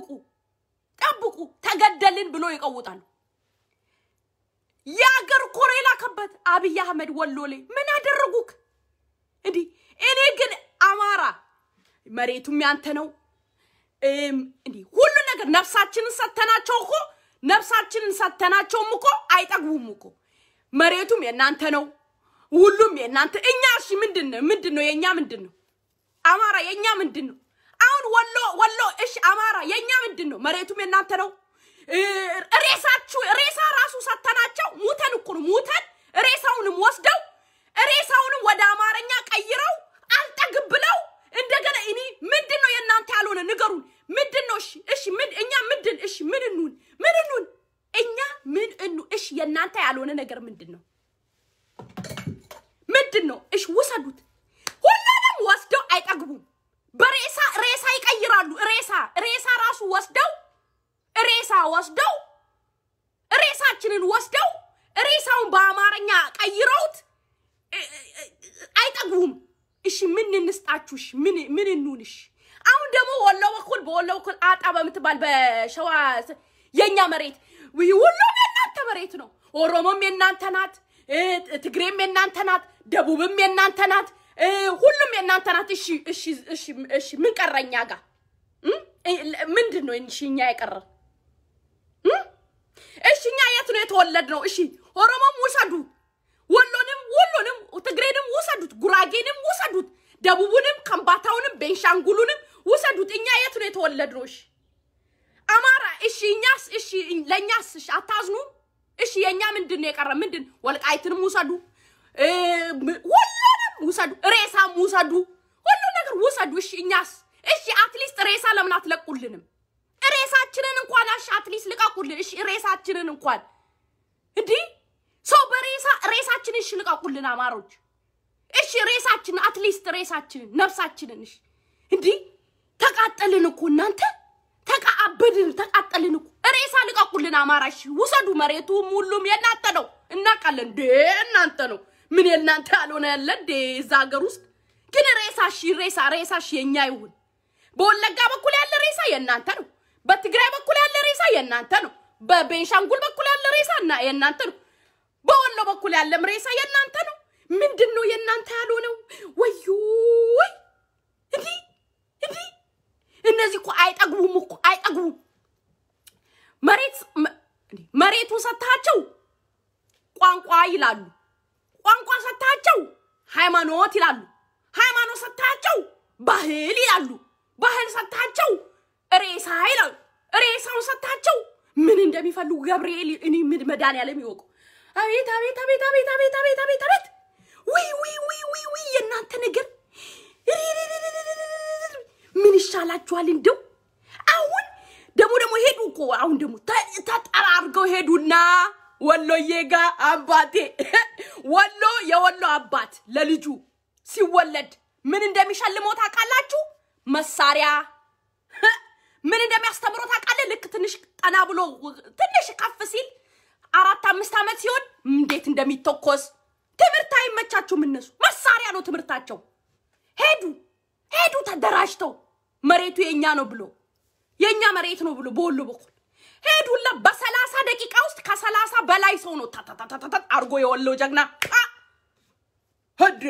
ጠብቁ ጠብቁ ተገደልን ብሎ ይቀውጣሉ። የአገር ኮሬ ላከበት አብይ አህመድ ወሎ ላይ ምን አደረጉክ? እንዲህ እኔ ግን አማራ መሬቱም ያንተ ነው። እንዲህ ሁሉ ነገር ነፍሳችንን ሰተናቸው እኮ ነፍሳችንን ሰተናቸውም እኮ አይጠግቡም እኮ መሬቱም የእናንተ ነው። ሁሉም የእናንተ እኛ እሺ ምንድን ነው ምንድን ነው የእኛ ምንድን ነው አማራ የእኛ ምንድን ነው? አሁን ወሎ ወሎ እሺ፣ አማራ የኛ ምንድን ነው? መሬቱም የናንተ ነው። ሬሳችሁ ሬሳ ራሱ ሰተናቸው ሙተን እኮ ነው ሙተን ሬሳውንም ወስደው ሬሳውንም ወደ አማርኛ ቀይረው አልጠግብ ብለው እንደገና እኔ ምንድን ነው የእናንተ ያልሆነ ንገሩን። ምንድን ነው? እሺ እሺ፣ ምን እኛ ምንድን እሺ፣ ምን እንሁን? ምን እንሁን? እኛ ምን እኑ? እሺ፣ የእናንተ ያልሆነ ነገር ምንድን ነው? ምንድን ነው? እሺ፣ ውሰዱት። ሁሉንም ወስደው አይጠግቡም። በሬሳ ሬሳ ይቀይራሉ። ሬሳ ሬሳ ራሱ ወስደው ሬሳ ወስደው ሬሳችንን ወስደው ሬሳውን በአማርኛ ቀይረውት አይጠግቡም። እሺ ምን እንስጣችሁ? ምን ምን እንሁንሽ? አሁን ደግሞ ወሎ በኩል በወሎ በኩል አጣ በምትባል በሸዋ የኛ መሬት ሁሉም የእናንተ መሬት ነው። ኦሮሞም የእናንተ ናት፣ ትግሬም የእናንተ ናት፣ ደቡብም የእናንተ ናት። ሁሉም የእናንተ ናት። እሺ እሺ እሺ እሺ፣ ምን ቀረኛ ጋ ምንድን ነው እሺ? እኛ የቀረን እሺ፣ እኛ የት ነው የተወለድ ነው? እሺ፣ ኦሮሞም ውሰዱ፣ ወሎንም፣ ሁሉንም፣ ትግሬንም ውሰዱት፣ ጉራጌንም ውሰዱት፣ ደቡቡንም፣ ከምባታውንም፣ ቤንሻንጉሉንም ውሰዱት። እኛ የት ነው የተወለድ ነው? እሺ፣ አማራ እሺ፣ እኛስ እሺ፣ ለእኛስ እሺ፣ አታዝኑ እሺ። የእኛ ምንድን ነው የቀረ? ምንድን ወልቃይትንም ውሰዱ ሁሉ ውሰዱ፣ ሬሳም ውሰዱ፣ ሁሉ ነገር ውሰዱ። እሺ እኛስ? እሺ አትሊስት ሬሳ ለምን አትለቁልንም? ሬሳችንን እንኳን እሺ አትሊስት ልቀቁልን። እሺ ሬሳችንን እንኳን እንዲህ ሰው በሬሳ ሬሳችንን እሺ ልቀቁልን አማሮች። እሺ ሬሳችንን አትሊስት ሬሳችንን ነፍሳችንን እሺ እንዲህ ተቃጠልን እኮ እናንተ ተቃአብድን ተቃጠልን እኮ ሬሳ ልቀቁልን አማራሽ ውሰዱ፣ መሬቱም ሁሉም የናንተ ነው። እናቃለን ዴ እናንተ ነው። ምን የእናንተ ያልሆነ ያለ እንዴ? እዛ ሀገር ውስጥ ግን ሬሳሽ ሬሳ ሬሳሽ የኛ ይሁን። በወለጋ በኩል ያለ ሬሳ የእናንተ ነው። በትግራይ በኩል ያለ ሬሳ የእናንተ ነው። በቤንሻንጉል በኩል ያለ ሬሳ የእናንተ ነው። በወሎ በኩል ያለም ሬሳ የእናንተ ነው። ምንድን ነው የእናንተ ያልሆነው? ወዩ እንዲህ እነዚህ እኮ አይጠግቡም እኮ አይጠግቡም። መሬት መሬቱን ሰጥታቸው ቋንቋ ይላሉ። ቋንቋ ሰታቸው ሃይማኖት ይላሉ። ሃይማኖት ሰታቸው ባህል ይላሉ። ባህል ሰታቸው ሬሳ ይላሉ። ሬሳውን ሰታቸው ምን እንደሚፈልጉ ገብርኤል እኔ ምን መድኃኒዓለም ይወቁ። አቤት አቤት አቤት አቤት አቤት አቤት አቤት አቤት ውይ ውይ ውይ ውይ ውይ የእናንተ ነገር ምን ይሻላችኋል? እንደው አሁን ደግሞ ደግሞ ሄዱ እኮ አሁን ደግሞ ተጠራርገው ሄዱና ወሎዬ ጋር አባቴ ወሎ የወሎ አባት ለልጁ ሲወለድ ምን እንደሚሸልመው ታውቃላችሁ? መሳሪያ ምን እንደሚያስተምረው ታውቃለህ? ልክ ትንሽ ጠና ብሎ ትንሽ ከፍ ሲል አራት አምስት ዓመት ሲሆን እንዴት እንደሚተኮስ ትምህርት አይመቻችሁም። እነሱ መሳሪያ ነው ትምህርታቸው። ሄዱ ሄዱ ተደራጅተው መሬቱ የኛ ነው ብሎ የኛ መሬት ነው ብሎ በወሎ በኩል ሄዱላ በሰላሳ ደቂቃ ውስጥ ከሰላሳ በላይ ሰው ነው ታታታታታ አርጎ የወለው ጀግና ህድ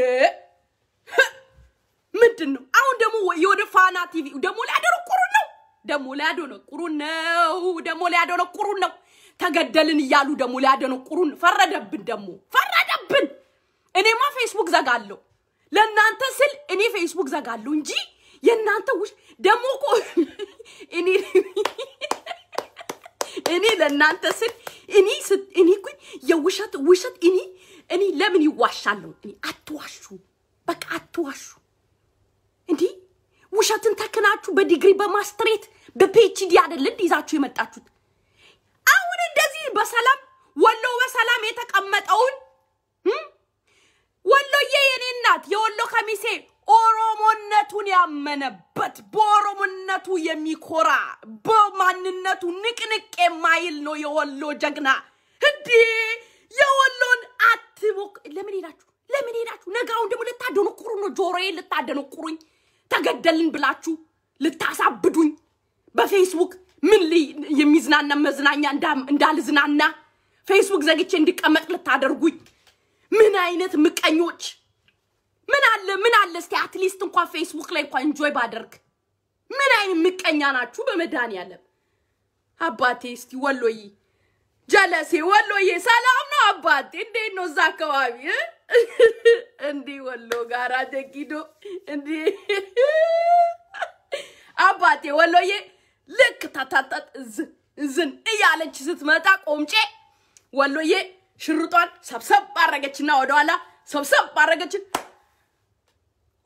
ምንድን ነው አሁን ደግሞ የወደ ፋና ቲቪ ደግሞ ሊያደረ ነው ደግሞ ሊያደነቁሩን ነው ደግሞ ሊያደነቁሩን ነው ተገደልን እያሉ ደግሞ ሊያደነቁሩን ፈረደብን ደግሞ ፈረደብን እኔማ ፌስቡክ ዘጋለሁ ለእናንተ ስል እኔ ፌስቡክ ዘጋለሁ እንጂ የእናንተ ውሽ ደግሞ እኔ እኔ ለእናንተ ስል እኔ እኔ የውሸት ውሸት እኔ እኔ ለምን ይዋሻለሁ? እኔ አትዋሹ፣ በቃ አትዋሹ። እንዲህ ውሸትን ተክናችሁ በዲግሪ በማስትሬት በፒኤችዲ አይደል እንደ ይዛችሁ የመጣችሁት። አሁን እንደዚህ በሰላም ወሎ በሰላም የተቀመጠውን ወሎዬ የኔ እናት የወሎ ከሚሴ ኦሮሞነቱን ያመነበት በኦሮሞነቱ የሚኮራ በማንነቱ ንቅንቅ የማይል ነው የወሎ ጀግና። እንዲህ የወሎን አትሞክ። ለምን ሄዳችሁ ለምን ሄዳችሁ? ነጋውን ደግሞ ልታደነቁሩ ነው። ጆሮዬ ልታደነቁሩኝ፣ ተገደልን ብላችሁ ልታሳብዱኝ በፌስቡክ ምን የሚዝናና መዝናኛ እንዳልዝናና ፌስቡክ ዘግቼ እንድቀመጥ ልታደርጉኝ ምን አይነት ምቀኞች! ምን አለ ምን አለ እስኪ አትሊስት እንኳን ፌስቡክ ላይ እንኳን እንጆይ ባደርግ። ምን አይነት ምቀኛ ናችሁ? በመድኃኒዓለም አባቴ እስቲ ወሎዬ ጀለሴ ወሎዬ ሰላም ነው አባቴ? እንዴት ነው እዛ አካባቢ እንዲህ ወሎ ጋራ ደጊዶ እንዲህ አባቴ ወሎዬ ልክ ታታጣት እዝን እያለች ስትመጣ ቆምጬ ወሎዬ ሽርጧን ሰብሰብ ባረገችና ወደኋላ ሰብሰብ ባረገችን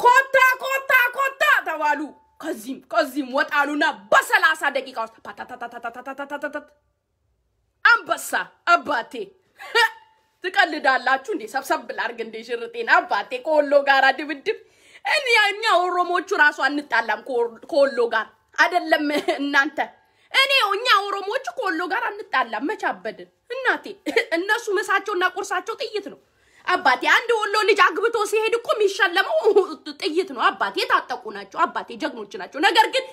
ኮታ ኮታ ኮታ ተባሉ። ከዚህም ከዚህም ወጣሉና በሰላሳ ደቂቃ ውስጥ ፓታታታታታታታታታት አንበሳ አባቴ ትቀልዳላችሁ እንዴ? ሰብሰብ ላርግ እንዴ ሽርጤን? አባቴ ከወሎ ጋር ድብድብ። እኛ ኦሮሞቹ ራሱ አንጣላም ከወሎ ጋር አይደለም እናንተ እኔ እኛ ኦሮሞቹ ከወሎ ጋር አንጣላም። መቻበድን እናቴ፣ እነሱ ምሳቸውና ቁርሳቸው ጥይት ነው። አባቴ አንድ ወሎ ልጅ አግብቶ ሲሄድ እኮ የሚሸለመው ጥይት ነው። አባቴ የታጠቁ ናቸው። አባቴ ጀግኖች ናቸው። ነገር ግን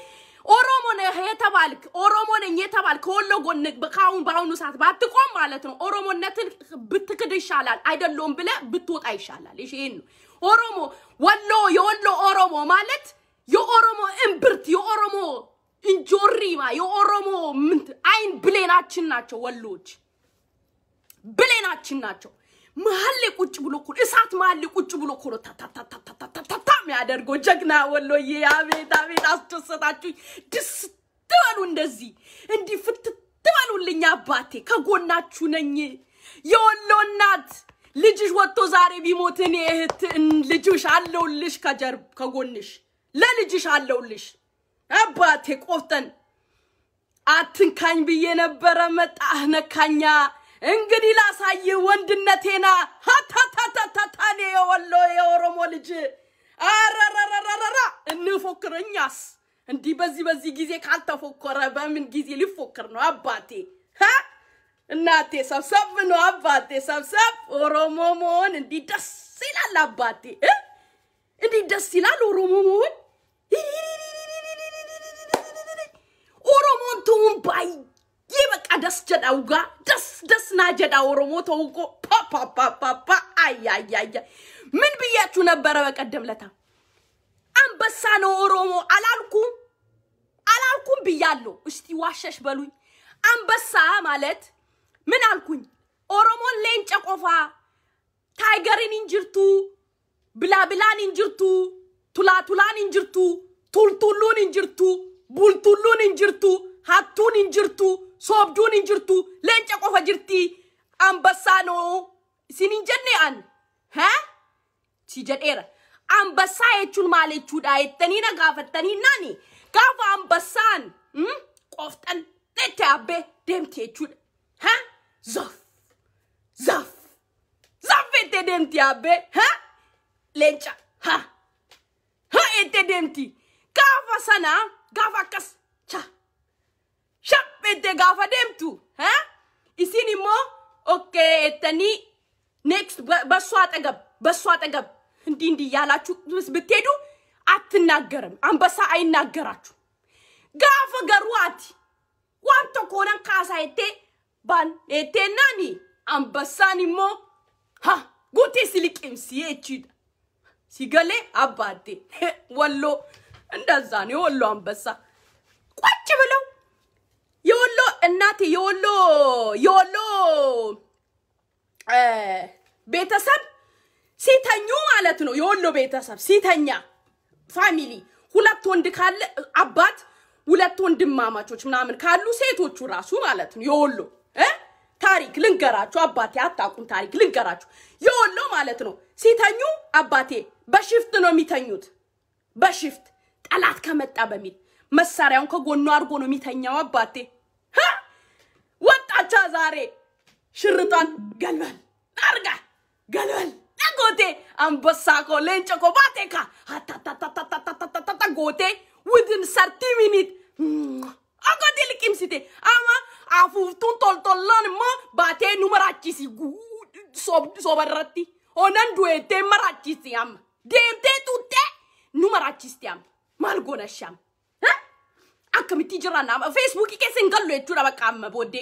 ኦሮሞ ነህ የተባልክ ኦሮሞ ነኝ የተባልክ ከወሎ ጎን ከአሁን በአሁኑ ሰዓት ባትቆም ማለት ነው ኦሮሞነትን ብትክድ ይሻላል፣ አይደለውም ብለህ ብትወጣ ይሻላል። ይሄን ነው ኦሮሞ ወሎ የወሎ ኦሮሞ ማለት የኦሮሞ እምብርት የኦሮሞ እንጆሪማ የኦሮሞ ምንት አይን ብሌናችን ናቸው። ወሎች ብሌናችን ናቸው። መሀል ላይ ቁጭ ብሎ እኮ እሳት መሀል ላይ ቁጭ ብሎ እኮ ታታታታታታታ የሚያደርገው። ጀግና ወሎዬ፣ አቤት አቤት፣ አስደሰታችሁኝ። ድስት በሉ እንደዚህ እንዲህ ፍትት በሉልኝ አባቴ፣ ከጎናችሁ ነኝ። የወሎ እናት ልጅሽ ወጥቶ ዛሬ ቢሞት እኔ እህት ልጅሽ አለውልሽ፣ ከጀርብ ከጎንሽ ለልጅሽ አለውልሽ። አባቴ ቆፍጠን አትንካኝ ብዬ ነበረ መጣህ ነካኛ እንግዲህ ላሳይ ወንድነቴና ሀታታታታታኔ የወሎ የኦሮሞ ልጅ አረረረረረራ እንፎክረኛስ እንዲህ በዚህ በዚህ ጊዜ ካልተፎከረ በምን ጊዜ ሊፎክር ነው አባቴ? እናቴ ሰብሰብ ነው አባቴ ሰብሰብ። ኦሮሞ መሆን እንዲህ ደስ ይላል አባቴ፣ እንዲህ ደስ ይላል ኦሮሞ መሆን። ኦሮሞን ትሁን ባይ ይህ በቃ ደስ ጀዳው ጋ ደስ ደስ ና ጀዳ ኦሮሞ ተውቆ ፓፓፓፓፓ አያያያ ምን ብያችሁ ነበረ በቀደም ለታ? አንበሳ ነው ኦሮሞ አላልኩም አላልኩም ብያለሁ። እስቲ ዋሸሽ በሉኝ። አንበሳ ማለት ምን አልኩኝ? ኦሮሞን ሌንጨ ቆፋ፣ ታይገርን እንጅርቱ፣ ብላብላን እንጅርቱ፣ ቱላቱላን እንጅርቱ፣ ቱልቱሉን እንጅርቱ፣ ቡልቱሉን እንጅርቱ hattuun hin jirtu soobduun hin jirtu leenca qofa jirti ambassaanoo isin hin jenne an haa si jedheera ambassaa jechuun maal jechuudha jettanii na gaafattanii naani gaafa ambassaan qoftan hmm? dhette abbee demti jechuudha haa zaf zaf zaf jettee demti abe, haa leenca haa haa ete demti. gaafa sana, gaafa akkas itti gaafa deemtu mo immoo okkeettanii next በሱ አጠገብ በሱ አጠገብ እንዲህ እንዲህ እያላችሁ ብትሄዱ አትናገርም። አንበሳ አይናገራችሁ። ጋፈ ገሩ አቲ ዋን ካሳ የቴ ባን የቴናኒ አንበሳን ሞ ሀ ጉቴ ሲልቅምሲ ሲገሌ አባቴ ወሎ እንደዛ ነው የወሎ አንበሳ ቁጭ ብለው እናቴ የወሎ የወሎ ቤተሰብ ሲተኙ ማለት ነው። የወሎ ቤተሰብ ሲተኛ ፋሚሊ ሁለት ወንድ ካለ አባት ሁለት ወንድማማቾች ምናምን ካሉ ሴቶቹ ራሱ ማለት ነው የወሎ ታሪክ ልንገራችሁ። አባቴ አታውቁም። ታሪክ ልንገራችሁ። የወሎ ማለት ነው ሲተኙ አባቴ በሽፍት ነው የሚተኙት። በሽፍት ጠላት ከመጣ በሚል መሳሪያውን ከጎኑ አድርጎ ነው የሚተኛው አባቴ። ዳርቻ ዛሬ ሽርጧን ገልበል አርጋ ገልበል ጎቴ አንበሳ ኮ ሌንጨ ኮ ባቴ ካ ሀታታታታታታታታ ጎቴ ውድን ሰርቲ ሚኒት አጎቴ ልቅምሲቴ አማ አፉፍቱን ቶልቶሎን ሞ ባቴ ኑመራቺሲ ሶበረቲ ሆነን ዱዌቴ መራቺሲ አማ ዴምቴ ጡጤ ኑመራቺስቲ አማ ማልጎነሻም አከሚቲ ጅራና ፌስቡክ ቄ ስንገሎ የቹ በቃ አመ ቦዴ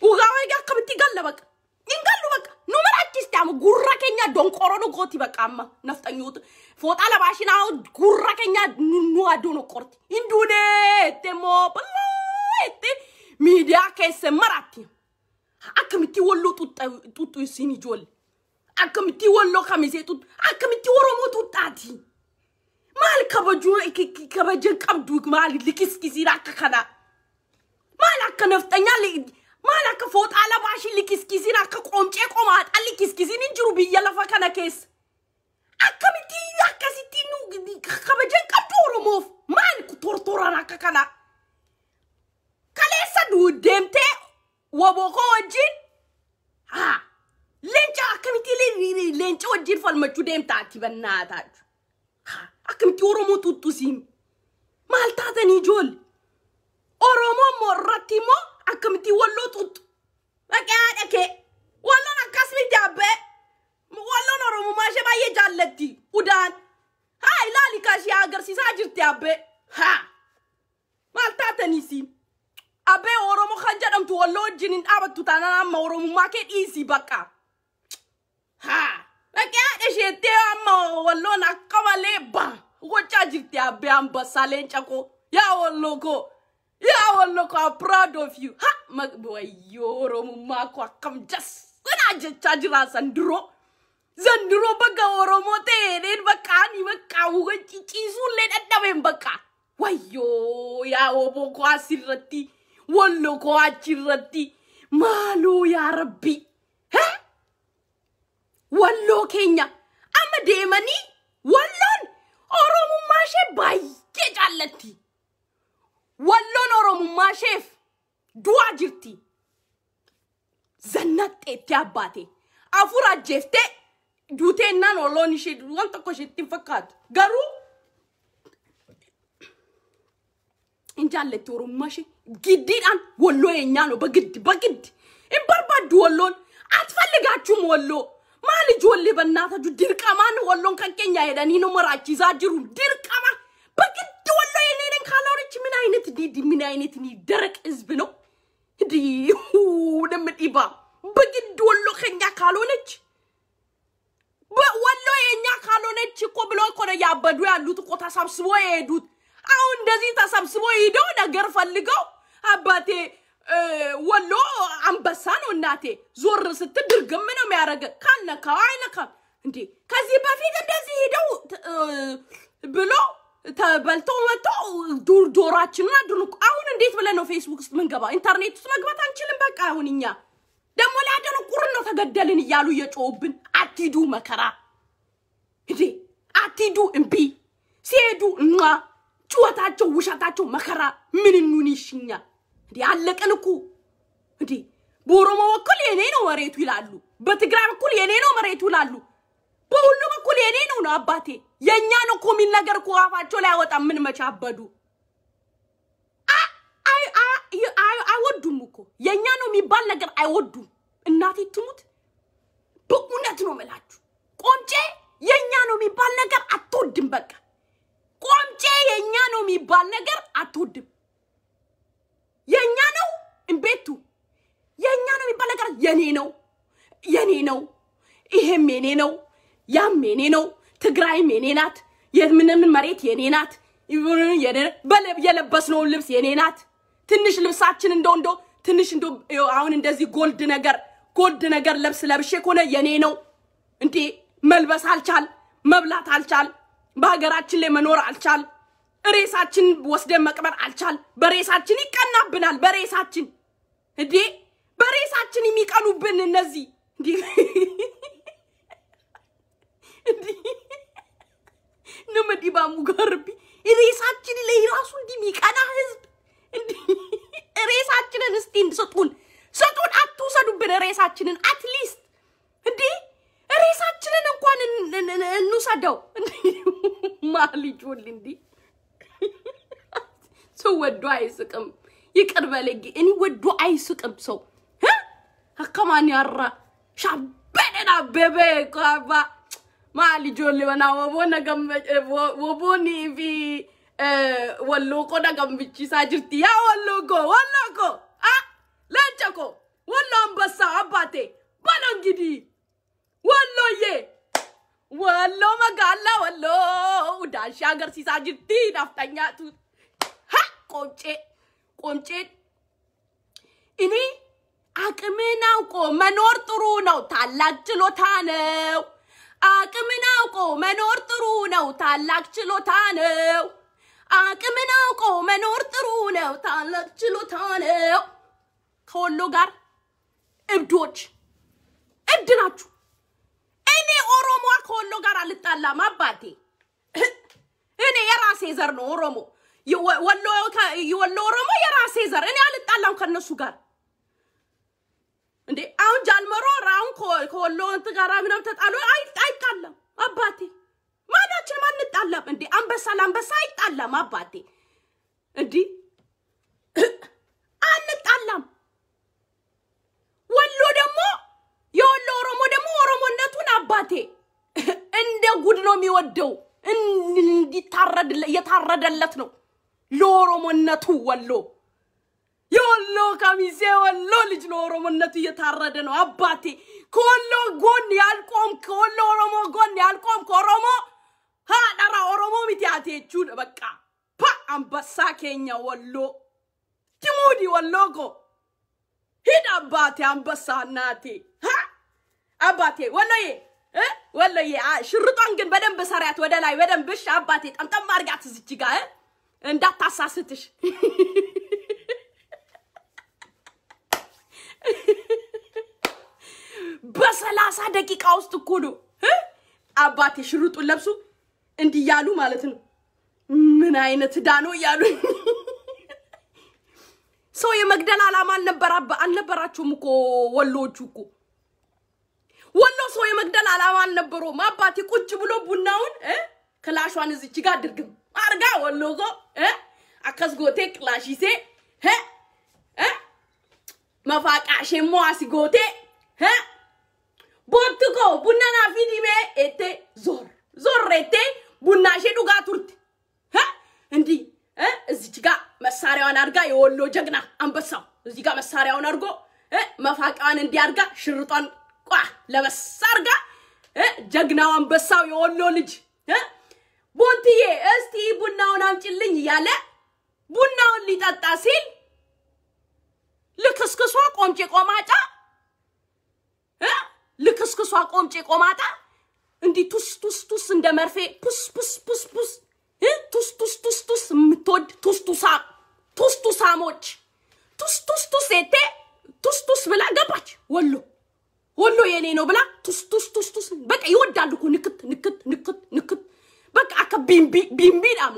Dhugaa wayii akkamitti galla baqa? Hin gallu baqa. Nu mana achiis ta'ama gurra keenya donqoroo dhugooti baqa amma nafxanyootu. Fooxaa lama ashinaa gurra keenya nu aduu noqorti. Hin duunee itti immoo bal'aa miidiyaa keessa maraatti. Akkamitti walloo tuttu isin ijoolle? Akkamitti walloo kamisee tuttu? Akkamitti Oromoo tuttaati? Maal kabajuu kabajan qabdu maal likiskisiin akka kanaa? Maal akka nafxanyaa مالك فوت على باش اللي كيسكيزين اكا قومتي قومات اللي كيس نجرو بيا لا فكانا كيس اكا متي اكا ستي نو خبجان كم دورو موف مالك تورتورا راكا كانا كاليسا دو ديمتي وابوغو جين ها لنجا اكا متي لي لي لي لنجا وجين فالمجو ديمتا تبنا تاج اكا متي ورومو توتو سيم مال تاتا نيجول ورومو مراتي مو tut akkamitti na luuxutu dhaqee dhaqee walloon akkasumatti abbee walloon oromumaa ishee baay'ee jaallatti udaan haa ilaali kaashee agarsiisaa jirti abbee haa maal taataniis abbee oromoo kan jedhamtu walloo wajjin hin dhaabattu taanaan amma oromummaa kee dhiisii bakka haa dhaqee she te amma walloon akka malee baa gochaa jirti abbee hambasaaleen chako ya walloo ko ያወሎ እኮ ፕራውድ ኦፍ ዩ ወዮ ኦሮሞማ እኮ አከም ደስ ናጀቻ ጅራ ዘንድሮ ዘንድሮ በጋ ኦሮሞ ቴኔን በቃ ኒ በቃ ውገጭ ጪሱሌ ደደቤን በቃ ወዮ ያ ኦቦ ኮ አሲረቲ ወሎ ኮ አቺረቲ ማሎ ያ ረቢ ወሎ ኬኛ አመ ወሎን ኦሮሞማሼ ባዬ ጃለቲ Walloon Oromumaasheef du'aa jirti. Zannaxxeetti abbaate. Afur ajjeeftee duuteennaan olloon ishee waan tokko isheetti hin fakkaatu. Garuu hin jaalletti Oromummaa ishee giddiidhaan walloo eenyaan bagiddi bagiddi. Hin barbaaddu walloon atfalligaachuu walloo. Maal ijoollee bannaata jirtu dirqamaan walloon kan keenya jedhanii nu maraachisaa jiru dirqama bagiddi. ይች ምን አይነት ዲድ ምን አይነት ደረቅ ህዝብ ነው? ዲሁ ደምጢባ በግድ ወሎ ከኛ ካልሆነች ወሎ የኛ ካልሆነች እኮ ብሎ እኮ ነው ያበዱ ያሉት እኮ ተሰብስቦ የሄዱት። አሁን እንደዚህ ተሰብስቦ ሂደው ነገር ፈልገው አባቴ ወሎ አንበሳ ነው እናቴ። ዞር ስትል ድርግም ነው የሚያደርግ። ካልነካው አይነካም እንዴ። ከዚህ በፊት እንደዚህ ሂደው ብሎ ተበልቶ መጥቶ ዱር ዶራችንና አሁን እንዴት ብለን ነው ፌስቡክ ውስጥ ምንገባ? ኢንተርኔት ውስጥ መግባት አንችልም። በቃ አሁን እኛ ደግሞ ሊያደነቁርን ነው ተገደልን እያሉ እየጮውብን አትሂዱ መከራ እንዴ! አትሂዱ እምቢ ሲሄዱ እና ጩወታቸው ውሸታቸው፣ መከራ ምን እንሁን ይሽኛ እንዴ! አለቀን እኮ እንዴ! በኦሮሞ በኩል የኔ ነው መሬቱ ይላሉ፣ በትግራይ በኩል የኔ ነው መሬቱ ይላሉ። በሁሉም እኩል የኔ ነው ነው አባቴ። ነው እኮ የሚል ነገር እኮ አፋቸው ላይ አወጣ። ምን መቻበዱ አይወዱም እኮ የእኛ ነው የሚባል ነገር አይወዱም። እናቴ ትሙት፣ በእውነት ነው ምላችሁ ቆምጬ የእኛ ነው የሚባል ነገር አትወድም። በቃ ቆምጬ የእኛ ነው የሚባል ነገር አትወድም። የእኛ ነው እምቤቱ የእኛ ነው የሚባል ነገር የኔ ነው የኔ ነው ይሄም የኔ ነው ያም የኔ ነው፣ ትግራይም የኔ ናት፣ የምንምን መሬት የኔ ናት፣ የለበስነውን ልብስ የኔ ናት። ትንሽ ልብሳችን እንደው እንደው ትንሽ እንደው አሁን እንደዚህ ጎልድ ነገር ጎልድ ነገር ለብስ ለብሼ ከሆነ የኔ ነው እንዴ መልበስ አልቻል፣ መብላት አልቻል፣ በሀገራችን ላይ መኖር አልቻል፣ ሬሳችን ወስደን መቅበር አልቻል። በሬሳችን ይቀናብናል። በሬሳችን እንዴ በሬሳችን የሚቀኑብን እነዚህ እንዲህ እነመ ዲባሙ ጋርቢ ሬሳችን ላይ ራሱ እንዲህ የሚቀና ህዝብ እንዲህ ሬሳችንን እስቲ ስጡን፣ ስጡን፣ አትውሰዱብን ሬሳችንን። አትሊስት እንዲህ ሬሳችንን እንኳን እንውሰደው። ማልጆል እንዲህ ሰው ወዶ አይስቅም። ይቅር በለጊ እኔ ወዶ አይስቅም ሰው አከማን ያራ ሻበደና በበ maal ijoollee manaa woboona woboonni fi walloqoodha gammachiisaa jirti yaa walloqo walloqo ah leenca ko wallo ambassaa abbaate bana ngidi walloyee wallo magaalaa wallo daanshee agarsiisaa jirti naaftanyaatu ha qoncee qoncee ini አቅሜ ናውቆ መኖር ጥሩ ነው። ታላቅ ችሎታ ነው። አቅምን አውቆ መኖር ጥሩ ነው፣ ታላቅ ችሎታ ነው። አቅምን አውቆ መኖር ጥሩ ነው፣ ታላቅ ችሎታ ነው። ከወሎ ጋር እብዶች እብድ ናችሁ። እኔ ኦሮሞ ከወሎ ጋር አልጣላም አባቴ። እኔ የራሴ ዘር ነው ኦሮሞ ወሎ ኦሮሞ የራሴ ዘር። እኔ አልጣላም ከነሱ ጋር እንዴ አሁን ጃልመሮ አሁን ከወሎ እንትን ጋር ምናምን ተጣሉ አይጣላም አባቴ። ማናችንም አንጣላም። እንዴ አንበሳ ለአንበሳ አይጣላም አባቴ። እንዲህ አንጣላም። ወሎ ደግሞ የወሎ ኦሮሞ ደግሞ ኦሮሞነቱን አባቴ እንደ ጉድ ነው የሚወደው። እንዲታረድ የታረደለት ነው ለኦሮሞነቱ ወሎ የወሎ ከሚሴ ወሎ ልጅ ነው። ኦሮሞነቱ እየታረደ ነው። አባቴ ከወሎ ጎን ያልቆም ከወሎ ኦሮሞ ጎን ያልቆም ከኦሮሞ ሀደራ ኦሮሞ ሚቲ በቃ ፓ አንበሳ ኬኛ ወሎ ቲሙዲ ወሎ ኮ ሂድ አባቴ አንበሳ እናቴ አባቴ ወሎዬ ወሎዬ ሽርጧን ግን በደንብ ሰሪያት ወደ ላይ በደንብ አባቴ ጠምጠም አርጋት እዚች ጋር እንዳታሳስትሽ በሰላሳ ደቂቃ ውስጥ እኮ ነው አባቴ ሽሩጡን ለብሶ እንዲህ እያሉ ማለት ነው። ምን አይነት ዕዳ ነው እያሉ ሰው የመግደል ዓላማ አልነበራቸውም እኮ ወሎዎቹ እኮ ወሎ ሰው የመግደል ዓላማ አልነበረውም። አባቴ ቁጭ ብሎ ቡናውን ክላሿን እዚች ጋር አድርግም አርጋ ወሎ ጎ አከስጎቴ ቅላሺሴ mafaqaashee mo'asi gootee boorti koo bunna naafii dhibee ettee zorra zorra ettee ቡናሽee dhugaa turte እንዲህ እዚች ጋ መሳሪያዋን አድርጋ የወሎ ጀግና አንበሳው እዚህ ጋ መሳሪያውን አድርጎ መፋቂያዋን እንዲህ አድርጋ ሽርጧን ቋ ለበስ አድርጋ ጀግናው አንበሳው የወሎ ልጅ ቦንትዬ እስቲ ቡናውን አምጭልኝ እያለ ቡናውን ሊጠጣ ሲል ቆምጬ ቆማጫ ልክስክሷ ቆምጬ ቆማጣ እንዲህ ቱስ ቱስ ቱስ እንደ መርፌ ፑስ ፑስ ፑስ ፑስ ቱስ ቱስ ቱስ ቱስ የምትወድ ቱስ ቱሳ ቱስ ቱሳሞች ቱስ ቱስ ቱስ የቴ ቱስ ቱስ ብላ ገባች ወሎ ወሎ የኔ ነው ብላ ቱስ ቱስ ቱስ ቱስ በቃ ይወዳሉ እኮ ንክት ንክት ንክት ንክት በቃ አከ ቢምቢ ቢምቢ ዳሙ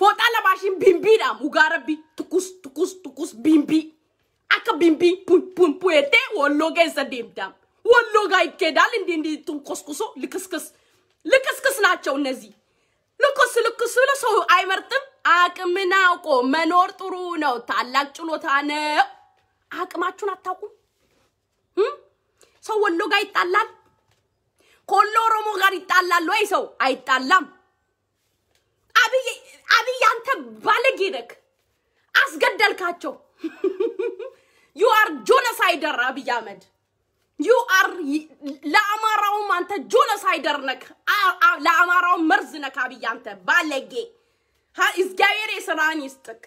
ፎጣ ለባሽን ቢምቢ ዳሙ ጋረቢ ትኩስ ትኩስ ትኩስ ቢምቢ akka bimbi pumpuyete ወሎጋ ይዘደምዳም ወሎጋ ይኬዳል። እንዲ እንዲ ትንኮስኩሶ ልክስክስ ልክስክስ ናቸው እነዚህ። ልክስ ልክስ ብሎ ሰው አይመርጥም። አቅምን አውቆ መኖር ጥሩ ነው። ታላቅ ችሎታ ነው። አቅማችሁን አታውቁም። ሰው ወሎ ጋር ይጣላል፣ ከወሎ ኦሮሞ ጋር ይጣላል ወይ? ሰው አይጣላም። አብይ አንተ ባለጌ ነህ፣ አስገደልካቸው። ዩ አር ጆነሳይደር አብይ አህመድ ዩ አር ለአማራውም አንተ ጆነሳይደር ነክ ለአማራውም መርዝ ነክ አብይ አንተ ባለጌ እግዚአብሔር የስራን ይስጥክ።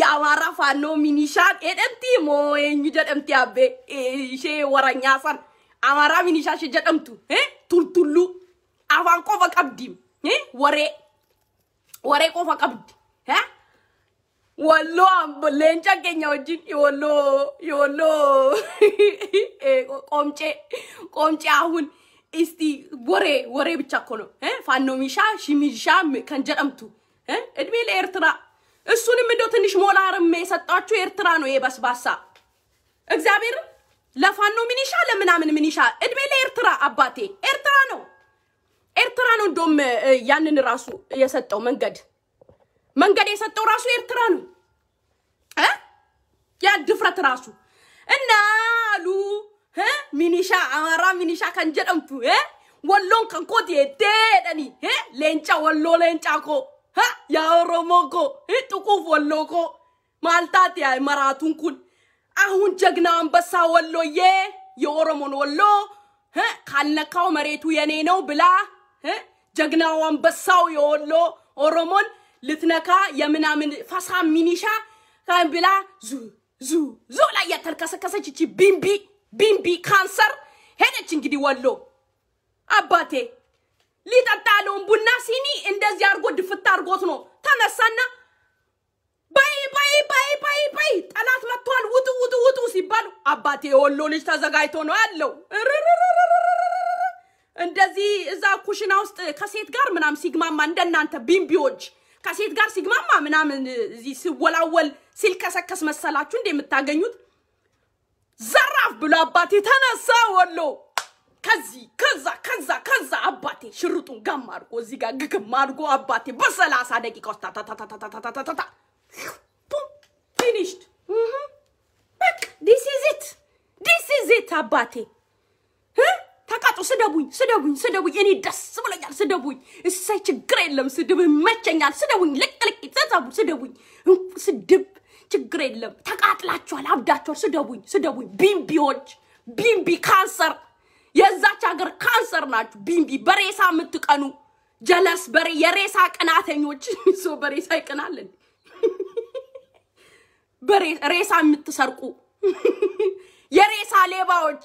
የአማራ ፋኖ ሚኒሻን ኤደምቲ ሞ ኤኙ ጀደምቲ አቤ ሼ ወረኛ ሰን አማራ ሚኒሻ ሼ ጀደምቱ ቱልቱሉ አፋን ቆፈ ወሬ ወሬ ቆፈ ቀብዲ ወሎ ሌንጫ ገኛ ወጅን የወሎ የወሎ ቆምጬ ቆምጬ አሁን እስቲ ወሬ ወሬ ብቻ እኮ ነው። ፋኖ ሚሻ ሺሚሻ ከንጀጠምቱ እድሜ ለኤርትራ። እሱንም እንደው ትንሽ ሞላ የሰጣችሁ ኤርትራ ነው የበስባሳ እግዚአብሔር ለፋኖ ሚኒሻ ለምናምን ሚኒሻ እድሜ ለኤርትራ አባቴ ኤርትራ ነው ኤርትራ ነው። እንደውም ያንን ራሱ የሰጠው መንገድ መንገድ የሰጠው ራሱ ኤርትራ ነው። ያ ድፍረት ራሱ እና አሉ ሚኒሻ አማራ ሚኒሻ ከንጀደምቱ ወሎን ከንኮት የደደኒ ሌንጫ ወሎ ሌንጫ ኮ ያ ኮ ጥቁፍ ወሎ ኮ ማልታት ያ መራቱን ኩን አሁን ጀግና አንበሳ ወሎዬ የኦሮሞን ወሎ ካልነካው መሬቱ የኔ ነው ብላ ጀግናው አንበሳው የወሎ ኦሮሞን ልትነካ የምናምን ፈሳ ሚኒሻ ብላ ዙ ዙ ዙ ላይ ያተልከሰከሰች እቺ ቢምቢ ቢምቢ ካንሰር ሄደች። እንግዲህ ወሎ አባቴ ሊጠጣ ያለውን ቡና ሲኒ እንደዚህ አድርጎ ድፍታ አድርጎት ነው ተነሳና በይ በይ በይ በይ በይ ጠላት መጥቷል፣ ውጡ ውጡ ውጡ ሲባሉ አባቴ የወሎ ልጅ ተዘጋጅቶ ነው ያለው። እንደዚህ እዛ ኩሽና ውስጥ ከሴት ጋር ምናም ሲግማማ እንደናንተ ቢምቢዎች ከሴት ጋር ሲግማማ ምናምን እዚህ ሲወላወል ሲልከሰከስ መሰላችሁ እንደ የምታገኙት? ዘራፍ ብሎ አባቴ ተነሳ ወሎ ከዚህ ከዛ ከዛ ከዛ አባቴ ሽርጡን ጋም አድርጎ እዚህ ጋር ግግም አድርጎ አባቴ በሰላሳ ደቂቃ ውስጥ ታታታታታታታታ ፊኒሽድ በቃ ዲስ ኢዝ ኢት ዲስ ኢዝ ኢት አባቴ ተቃጡ፣ ስደቡኝ፣ ስደቡኝ፣ ስደቡኝ። እኔ ደስ ብለኛል፣ ስደቡኝ። እሳይ ችግር የለም፣ ስድብ ይመቸኛል። ስደቡኝ፣ ልቅ ተዛቡ፣ ስደቡኝ። ስድብ ችግር የለም። ተቃጥላችኋል፣ አብዳችኋል። ስደቡኝ፣ ስደቡኝ። ቢምቢዎች፣ ቢምቢ ካንሰር፣ የዛች ሀገር ካንሰር ናችሁ። ቢምቢ በሬሳ የምትቀኑ ጀለስ በሬ የሬሳ ቅናተኞች። ሰው በሬሳ ይቅናለን፣ በሬሳ የምትሰርቁ የሬሳ ሌባዎች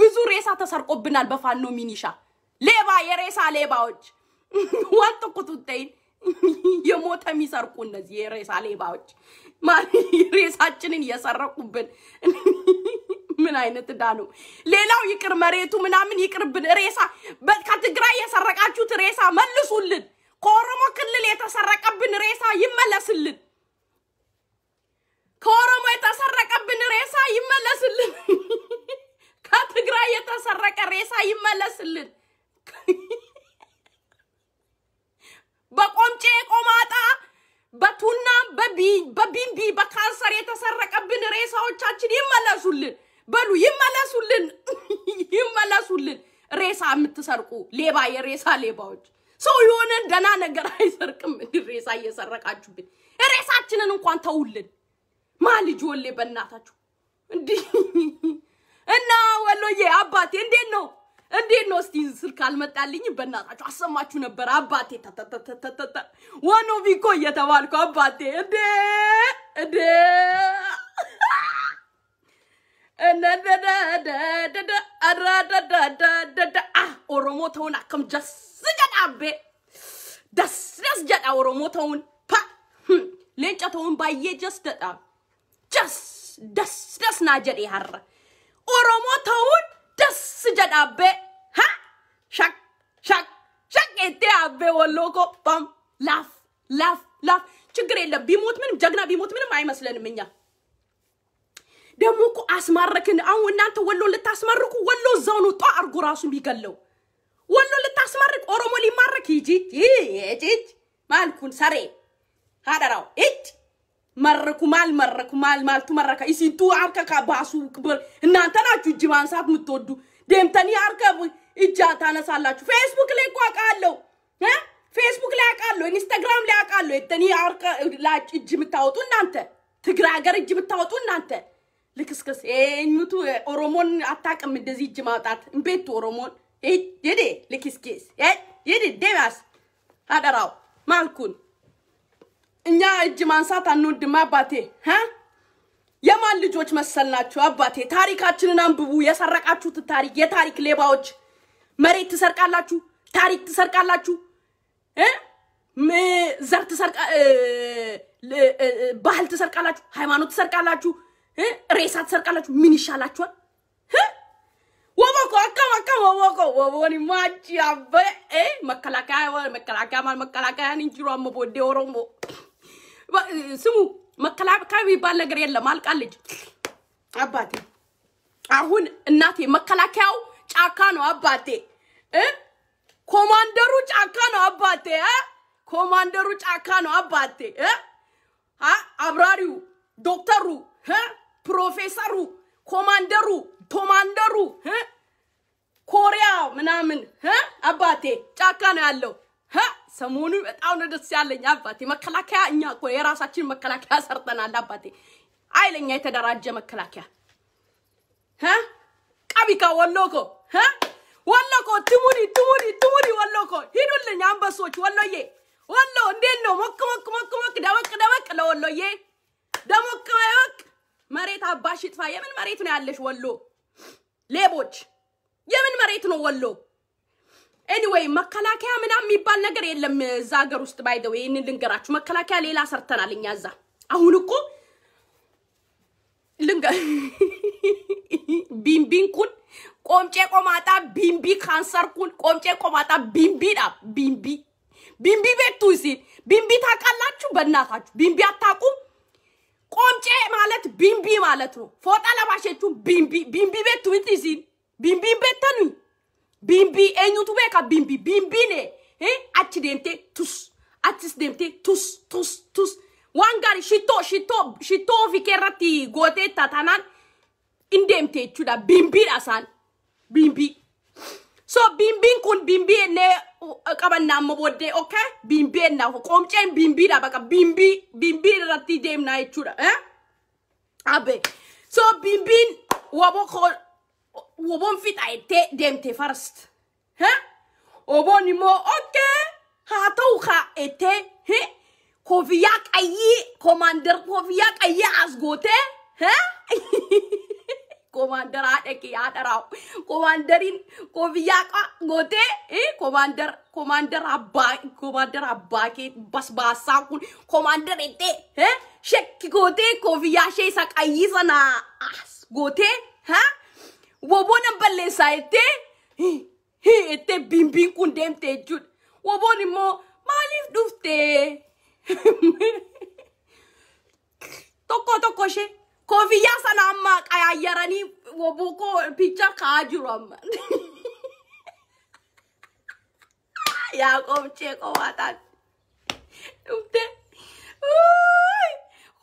ብዙ ሬሳ ተሰርቆብናል በፋኖ ሚኒሻ ሌባ የሬሳ ሌባዎች ዋጥቁት ውጤይን የሞተ የሚሰርቁ እነዚህ የሬሳ ሌባዎች ሬሳችንን እየሰረቁብን ምን አይነት እዳ ነው? ሌላው ይቅር መሬቱ ምናምን ይቅርብን። ሬሳ ከትግራይ የሰረቃችሁት ሬሳ መልሱልን። ከኦሮሞ ክልል የተሰረቀብን ሬሳ ይመለስልን። ሬሳ ይመለስልን። በቆምጬ ቆማጣ፣ በቱና፣ በቢንቢ በካንሰር የተሰረቀብን ሬሳዎቻችን ይመለሱልን። በሉ ይመለሱልን፣ ይመለሱልን። ሬሳ የምትሰርቁ ሌባ፣ የሬሳ ሌባዎች ሰው የሆነ ደና ነገር አይሰርቅም። እንዲህ ሬሳ እየሰረቃችሁብን ሬሳችንን እንኳን ተውልን። ማ ልጅ ወሌ በእናታችሁ እንዲህ እና ወሎዬ አባቴ እንዴት ነው እንዴት ነው? እስቲ ስልክ አልመጣልኝም። በእናታችሁ አሰማችሁ ነበር አባቴ ተተተተተተ ዋኖ ቢኮ እየተባልኩ አባቴ እንዴ ኦሮሞ ተውን አከም ጀስ ጀዳ ቤ ደስ ደስ ጀዳ ኦሮሞ ተውን ፓ ሌንጨ ተውን ባዬ ጀስ ደጣ ጀስ ደስ ደስ ና ጀዴ ኦሮሞ ተውን ደስ ጀዳቤ ሻክ አቤ ወሎኮ ባም ላፍ ላፍ ላፍ ችግር የለም ቢሞት ምንም ጀግና ቢሞት ምንም አይመስለንም እኛ ደግሞ እኮ አስማረክን። አሁን እናንተ ወሎ ልታስማርኩ ወሎ እዛው ነው ጧ አርጎ ራሱ የሚገለው ወሎ ልታስማርክ ኦሮሞ ሊማረክ ሂጂ ሂጂ ማልኩን ሰሬ ሀደራው ሂጅ መረኩ ማል መረኩ ማል ማልቱ መረከ ኢሲቱ አርከ ካባሱ ክብር እናንተ ናችሁ እጅ ማንሳት የምትወዱ ደምተኒ አርከ እጃ ታነሳላችሁ። ፌስቡክ ላይ እኮ አውቃለሁ፣ ፌስቡክ ላይ አውቃለሁ፣ ኢንስታግራም ላይ አውቃለሁ። የተኒ አርከ ላጭ እጅ የምታወጡ እናንተ፣ ትግራይ ሀገር እጅ የምታወጡ እናንተ ልክስክስ ኙቱ ኦሮሞን አታውቅም እንደዚህ እጅ ማውጣት ቤቱ ኦሮሞን ይዴ ልክስኬስ ይዴ ደማስ አደራው ማልኩን እኛ እጅ ማንሳት አንወድም አባቴ። የማን ልጆች መሰል ናቸው አባቴ? ታሪካችንን አንብቡ። የሰረቃችሁት ታሪክ የታሪክ ሌባዎች መሬት ትሰርቃላችሁ፣ ታሪክ ትሰርቃላችሁ፣ ዘር ትሰርቃ፣ ባህል ትሰርቃላችሁ፣ ሃይማኖት ትሰርቃላችሁ፣ ሬሳ ትሰርቃላችሁ። ምን ይሻላችኋል? ወበኮ አካም አካም ወበኮ ወቦኒ ማጭ አበ መከላከያ መከላከያ ማል መከላከያን እንጂ ሮሞ ኦሮሞ ስሙ መከላከያ የሚባል ነገር የለም። አልቃለች አባቴ። አሁን እናቴ መከላከያው ጫካ ነው አባቴ። ኮማንደሩ ጫካ ነው አባቴ። ኮማንደሩ ጫካ ነው አባቴ። አብራሪው፣ ዶክተሩ፣ ፕሮፌሰሩ፣ ኮማንደሩ፣ ቶማንደሩ ኮሪያ ምናምን አባቴ ጫካ ነው ያለው። ሰሞኑ በጣም ነው ደስ ያለኝ አባቴ። መከላከያ እኛ እኮ የራሳችን መከላከያ ሰርተናል አባቴ። አይለኛ የተደራጀ መከላከያ ቀቢካ ወሎኮ ወሎኮ ትሙኒ ትሙኒ ትሙኒ ወሎኮ ሂዱልኝ አንበሶች ወሎዬ ወሎ እንዴት ነው? ሞክ ሞክ ሞክ ሞክ ደመቅ ደመቅ ለወሎዬ ደሞቅ ደመቅ መሬት አባሽ ይጥፋ። የምን መሬት ነው ያለሽ ወሎ? ሌቦች የምን መሬት ነው ወሎ? ኤኒዌይ መከላከያ ምናምን የሚባል ነገር የለም እዛ ሀገር ውስጥ ባይደው። ይህንን ልንገራችሁ፣ መከላከያ ሌላ ሰርተናል እኛ እዛ። አሁን እኮ ቢንቢንኩን ቆምጬ ቆማጣ ቢንቢ ካንሰርኩን ቆምጬ ቆማጣ ቢንቢ ዳ ቢንቢ ቢንቢ ቤቱ ሲል ቢንቢ ታውቃላችሁ? በእናታችሁ ቢንቢ አታውቁም? ቆምጬ ማለት ቢንቢ ማለት ነው። ፎጣ ለባሸቹ ቢንቢ ቢንቢ ቤቱ ሲል ቢንቢን ቤተኑኝ bimbi eñutuɓe eh, ka bimbi bimbine e eh, acci dem te tus accis dem te tus tus tus wangari sito sito sitofi kerati gote tatanan indem te cuɗa bimbiɗa san bimbi so bimbin kun bimbi ne kaɓannamoɓodde ok bimbi en nafo komcen bimbiɗa baka bimbi bimbi rati demna e cuɗa e eh? abe so bimbin woɓo bon fit ay te demte first ha obon imo ok ha to tawka ete he kofiyak ayi commander kofiyak ayi asgote ha ኮማንደር አደቂ ki bas basa ጎቴ commander ኮማንደር አባ ኮማንደር አባኬ ባስባሳ ኩን ኮማንደር ኤጤ ሸክ ጎቴ ኮፍያ ሼ ሰቀይሰና ጎቴ wobona balesa ete he ete bimbin kundem te jut woboni mo malif dufte toko toko she ኮፍያ ሰላማ ቀያየረኒ ወቦኮ ፒቻ ካጅሮም ያቆብ ቼቆ ዋጣን ዱብቴ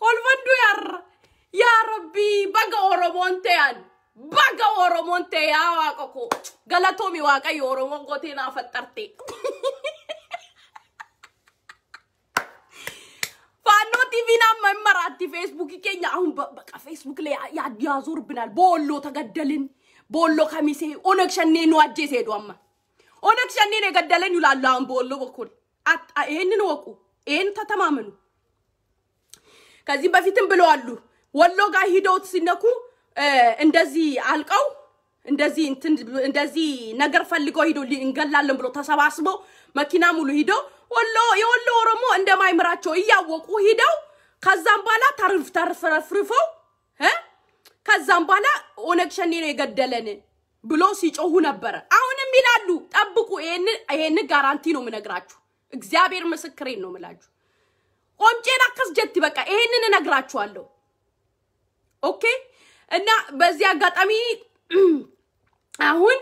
ሆልፈንዱ yar ያ ረቢ በገ ኦሮሞንቴ ያን Baga ya wako ta'e galato mi waka galatoomi waaqayyo Oromoon gootee naa faxxarte. Faannoo TV naamma hin facebook feesbuukii keenya ahun baqa feesbuukilee yaa zorbinal boolloo kamise onek kamisee onag shanneen nu do amma. onek Onag shanneen eeggaddaleen ilaallu ahun boolloo bokkun. Eenyini woqu? Een tatamaamanu? Kaziin bafitin biloowallu walloo gaa hidootu sinna kun እንደዚህ አልቀው እንደዚህ እንደዚህ ነገር ፈልገው ሂዶ እንገላለን ብሎ ተሰባስቦ መኪና ሙሉ ሂዶ ወሎ የወሎ ኦሮሞ እንደማይምራቸው እያወቁ ሂደው ከዛም በኋላ ተርፍ ተርፍረፍርፈው ከዛም በኋላ ኦነግ ሸኔ ነው የገደለን ብሎ ሲጮሁ ነበረ። አሁንም ይላሉ። ጠብቁ። ይሄን ጋራንቲ ነው ምነግራችሁ። እግዚአብሔር ምስክሬን ነው ምላችሁ። ቆምጬን ከስጀት ጀት በቃ ይሄንን እነግራችኋለሁ። ኦኬ እና በዚህ አጋጣሚ አሁን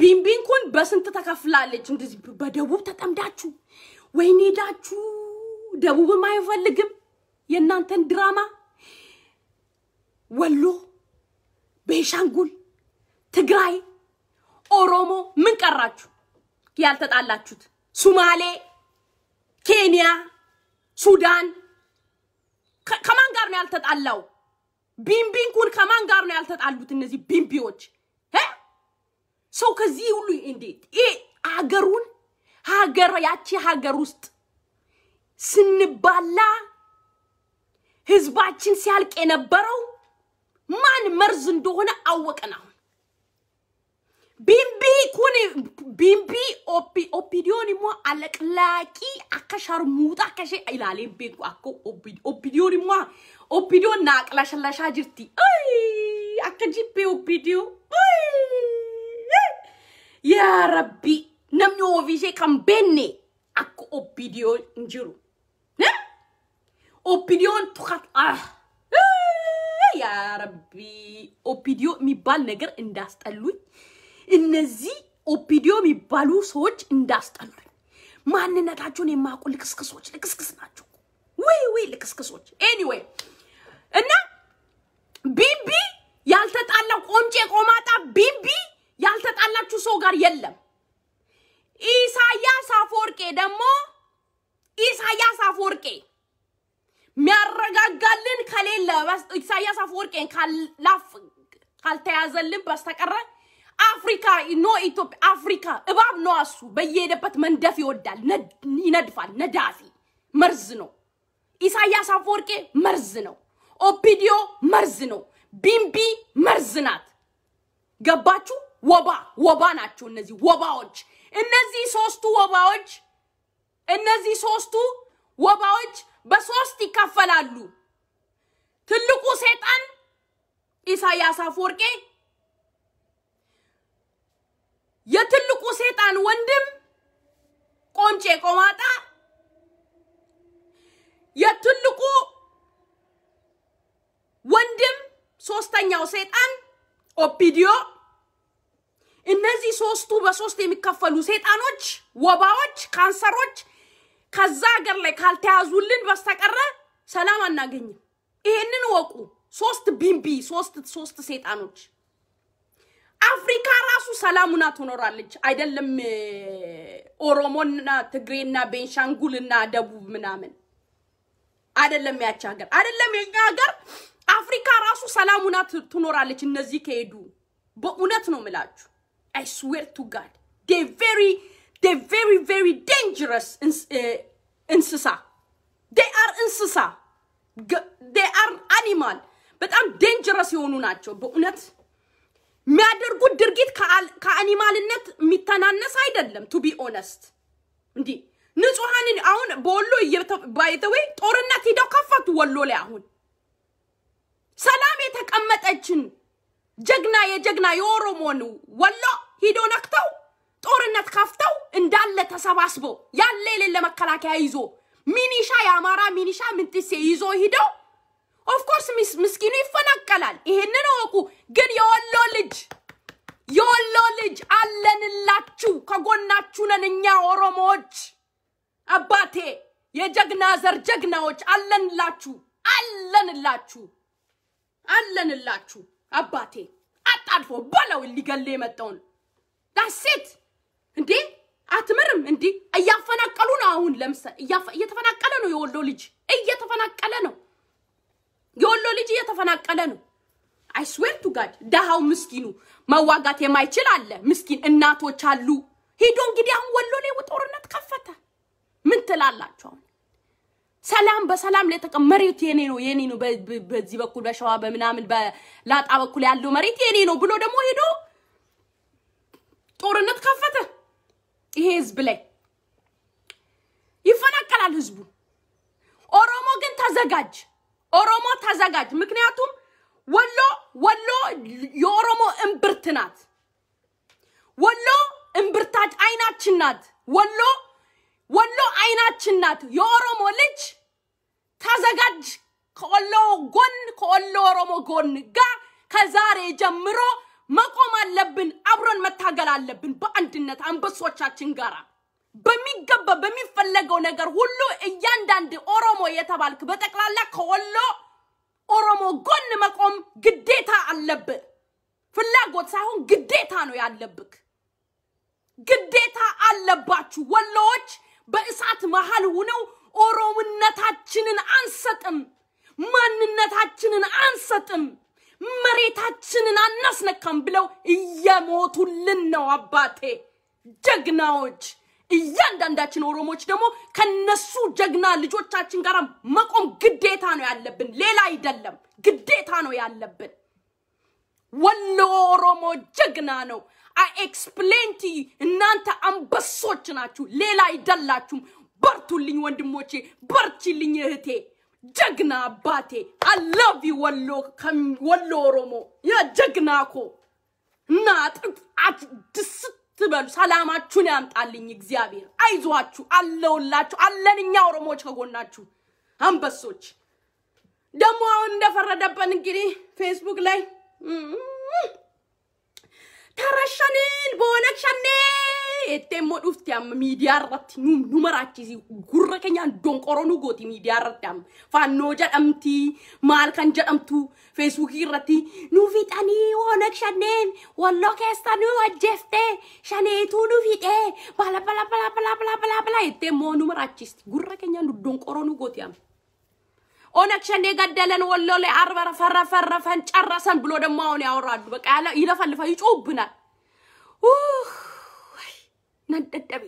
ቢንቢንኩን በስንት ተከፍላለች? እንደዚህ በደቡብ ተጠምዳችሁ ወይኔ ሄዳችሁ ደቡብም አይፈልግም የእናንተን ድራማ። ወሎ፣ ቤሻንጉል፣ ትግራይ፣ ኦሮሞ ምን ቀራችሁ ያልተጣላችሁት? ሱማሌ፣ ኬንያ፣ ሱዳን ከማን ጋር ነው ያልተጣላው? ቢምቢንኩን ከማን ጋር ነው ያልተጣሉት እነዚህ ቢምቢዎች? ሰው ከዚህ ሁሉ እንዴት ይሄ ሀገሩን ሀገር ያቺ ሀገር ውስጥ ስንባላ ህዝባችን ሲያልቅ የነበረው ማን መርዝ እንደሆነ አወቅን። አሁን ቢምቢ ኩን ቢምቢ ኦፒዲዮን ሞ አለቅላቂ አከሻር ሙጣ ከሸ ይላል ቤንኩ አኮ ኦፒዲዮን ሞ Obbidoo naa qilashallashaa jirti. Akka jibbee obbidoo. Yaa rabbi namni oofishee kan beenne akka obbidoo hin jiru. Obbidoon tukat ያ ረቢ ኦፒዲዮ የሚባል ነገር እንዳስጠሉኝ፣ እነዚህ ኦፒዲዮ የሚባሉ ሰዎች እንዳስጠሉኝ። ማንነታቸውን የማያውቁ ልክስክሶች ልክስክስ ናቸው። ወይ ወይ ልክስክሶች ኤኒዌይ እና ቢቢ ያልተጣላው ቆንጬ ቆማጣ ቢቢ ያልተጣላችሁ ሰው ጋር የለም። ኢሳያስ አፈወርቄ ደግሞ ኢሳያስ አፈወርቄ የሚያረጋጋልን ከሌለ ኢሳያስ አፈወርቄን ካልተያዘልን በስተቀረ አፍሪካ ኖ ኢትዮጵያ አፍሪካ እባብ ነው። እሱ በየሄደበት መንደፍ ይወዳል፣ ይነድፋል። ነዳፊ መርዝ ነው። ኢሳያስ አፈወርቄ መርዝ ነው። ኦፒዲዮ መርዝ ነው። ቢምቢ መርዝ ናት። ገባችሁ? ወባ ወባ ናቸው እነዚህ ወባዎች። እነዚህ ሶስቱ ወባዎች እነዚህ ሶስቱ ወባዎች በሶስት ይከፈላሉ። ትልቁ ሰይጣን ኢሳያስ አፈወርቄ፣ የትልቁ ሰይጣን ወንድም ቆንጬ ቆማጣ፣ የትልቁ ወንድም፣ ሶስተኛው ሰይጣን ኦፒዲዮ። እነዚህ ሶስቱ በሶስት የሚከፈሉ ሰይጣኖች፣ ወባዎች፣ ካንሰሮች ከዛ ሀገር ላይ ካልተያዙልን በስተቀረ ሰላም አናገኝም። ይሄንን ወቁ። ሶስት ቢምቢ፣ ሶስት ሶስት ሰይጣኖች አፍሪካ ራሱ ሰላሙና ትኖራለች። አይደለም ኦሮሞና ትግሬና ቤንሻንጉልና ደቡብ ምናምን አይደለም ያቺ ሀገር አይደለም የኛ ሀገር አፍሪካ ራሱ ሰላሙና ትኖራለች እነዚህ ከሄዱ። በእውነት ነው ምላችሁ። አይ ስዌር ቱ ጋድ ቬሪ ቬሪ ዴንጀረስ እንስሳ ዴ አር እንስሳ ዴ አር አኒማል በጣም ዴንጀረስ የሆኑ ናቸው በእውነት የሚያደርጉት ድርጊት ከአኒማልነት የሚተናነስ አይደለም። ቱ ቢ ኦነስት እንዲህ ንጹሐንን አሁን በወሎ ባይተወይ ጦርነት ሂደው ከፈቱ ወሎ ላይ አሁን ሰላም የተቀመጠችን ጀግና የጀግና የኦሮሞን ወሎ ሂዶ ነክተው ጦርነት ከፍተው እንዳለ ተሰባስቦ ያለ የሌለ መከላከያ ይዞ ሚኒሻ የአማራ ሚኒሻ ምንጢሴ ይዞ ሂደው ኦፍኮርስ ምስኪኑ ይፈናቀላል። ይሄንን እወቁ። ግን የወሎ ልጅ የወሎ ልጅ አለንላችሁ፣ ከጎናችሁ ነን እኛ ኦሮሞዎች። አባቴ የጀግና ዘር ጀግናዎች አለንላችሁ፣ አለንላችሁ። አለንላችሁ አባቴ። አጣድፎ በለው ሊገለ የመጣውን ዳሴት እንዴ አትምርም እንዴ? እያፈናቀሉ ነው። አሁን ለምሳሌ እየተፈናቀለ ነው የወሎ ልጅ እየተፈናቀለ ነው። የወሎ ልጅ እየተፈናቀለ ነው። አይስዌር ቱ ጋድ ደሃው ምስኪኑ መዋጋት የማይችል አለ። ምስኪን እናቶች አሉ። ሄዶ እንግዲህ አሁን ወሎ ላይ ጦርነት ከፈተ። ምን ትላላችሁ አሁን? ሰላም በሰላም ለተቀ መሬት የኔ ነው የኔ ነው በዚህ በኩል በሸዋ በምናምን በላጣ በኩል ያለው መሬት የኔ ነው ብሎ ደግሞ ሄዶ ጦርነት ከፈተ። ይሄ ህዝብ ላይ ይፈናቀላል ህዝቡ። ኦሮሞ ግን ተዘጋጅ፣ ኦሮሞ ተዘጋጅ። ምክንያቱም ወሎ ወሎ የኦሮሞ እምብርት ናት። ወሎ እምብርታች አይናችን ናት። ወሎ ወሎ አይናችን ናት። የኦሮሞ ልጅ ተዘጋጅ። ከወሎ ጎን ከወሎ ኦሮሞ ጎን ጋር ከዛሬ ጀምሮ መቆም አለብን። አብረን መታገል አለብን። በአንድነት አንበሶቻችን ጋራ በሚገባ በሚፈለገው ነገር ሁሉ እያንዳንድ ኦሮሞ የተባልክ በጠቅላላ ከወሎ ኦሮሞ ጎን መቆም ግዴታ አለብህ። ፍላጎት ሳይሆን ግዴታ ነው ያለብክ። ግዴታ አለባችሁ ወሎዎች። በእሳት መሃል ሆነው ኦሮምነታችንን አንሰጥም፣ ማንነታችንን አንሰጥም፣ መሬታችንን አናስነካም ብለው እየሞቱልን ነው አባቴ። ጀግናዎች እያንዳንዳችን ኦሮሞዎች ደግሞ ከነሱ ጀግና ልጆቻችን ጋር መቆም ግዴታ ነው ያለብን። ሌላ አይደለም፣ ግዴታ ነው ያለብን። ወሎ ኦሮሞ ጀግና ነው። አይ ኤክስፕሌን ቲ እናንተ አንበሶች ናችሁ፣ ሌላ አይደላችሁም። በርቱልኝ ወንድሞቼ፣ በርችልኝ እህቴ፣ ጀግና አባቴ። አላቪ ወሎ ወሎ ኦሮሞ የጀግና ኮ እና ድስት ትበሉ። ሰላማችሁን ያምጣልኝ እግዚአብሔር። አይዟችሁ፣ አለውላችሁ፣ አለን እኛ ኦሮሞዎች ከጎናችሁ አንበሶች። ደግሞ አሁን እንደፈረደብን እንግዲህ ፌስቡክ ላይ Tarashaniin boona shanii ettee immoo dhufti amma miidiyaa irratti nu maraachisi gurra keenyaan donqoroo nu gooti miidiyaa irratti amma faannoo jedhamti maal kan jedhamtu feesbuukii irratti nu fixanii oonek shanneen walloo keessa nu ajjeefte shaneetuu nu fidhee bala bala bala bala bala bala bala ettee immoo nu maraachisti gurra keenyaan nu donqoroo nu gooti amma. ኦነግ ሸኔ የገደለን ወሎ ላይ አርበረፈረፈረፈን ጨረሰን ብሎ ደግሞ አሁን ያወራሉ። በቃ ያለ ይለፈልፋ ይጮብናል። ነደደብ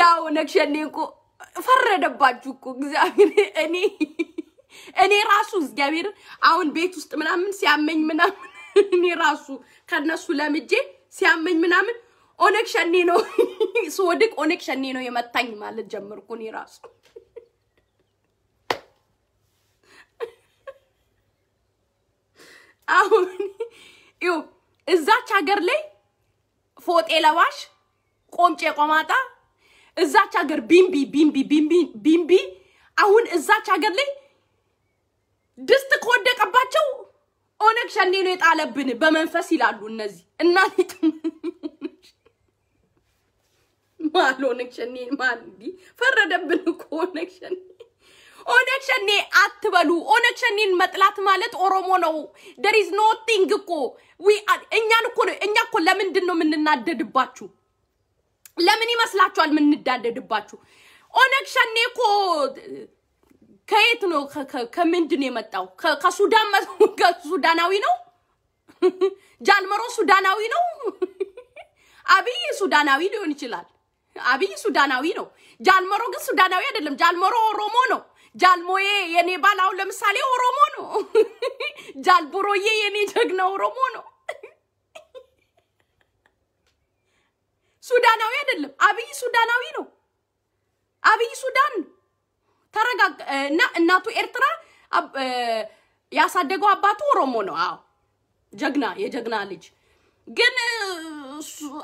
ያው ኦነግ ሸኔ እኮ ፈረደባችሁ እኮ እግዚአብሔር እኔ እኔ ራሱ እግዚአብሔር አሁን ቤት ውስጥ ምናምን ሲያመኝ ምናምን እኔ ራሱ ከነሱ ለምጄ ሲያመኝ ምናምን ኦነግ ሸኔ ነው ስወድቅ ኦነግ ሸኔ ነው የመታኝ ማለት ጀመርኩ እኔ ራሱ። አሁን ይኸው እዛች ሀገር ላይ ፎጤ ለባሽ ቆምጬ ቆማጣ እዛች ሀገር ቢምቢ ቢምቢ ቢምቢ ቢምቢ አሁን እዛች ሀገር ላይ ድስት ከወደቀባቸው ኦነግ ሸኔ ነው የጣለብን በመንፈስ ይላሉ እነዚህ እና ማል ኦነግ ማል እንዲህ ፈረደብን እኮ ኦነግ ሸኔ አትበሉ። ኦነግ መጥላት ማለት ኦሮሞ ነው። ደር ኢዝ ኖቲንግ እኮ እኛን እኮ እኛ እኮ ለምንድን ነው የምንናደድባችሁ? ለምን ይመስላችኋል የምንዳደድባችሁ? ኦነግ ሸኔ እኮ ከየት ነው ከምንድን ነው የመጣው? ከሱዳን ሱዳናዊ ነው። ጃልመሮ ሱዳናዊ ነው። አብይ ሱዳናዊ ሊሆን ይችላል። አብይ ሱዳናዊ ነው። ጃልመሮ ግን ሱዳናዊ አይደለም። ጃልመሮ ኦሮሞ ነው። ጃልሞዬ የኔ ባል አሁን ለምሳሌ ኦሮሞ ነው። ጃልቡሮዬ የኔ ጀግና ኦሮሞ ነው። ሱዳናዊ አይደለም። አብይ ሱዳናዊ ነው። አብይ ሱዳን ተረጋጋ እና እናቱ ኤርትራ ያሳደገው አባቱ ኦሮሞ ነው። አዎ ጀግና የጀግና ልጅ ግን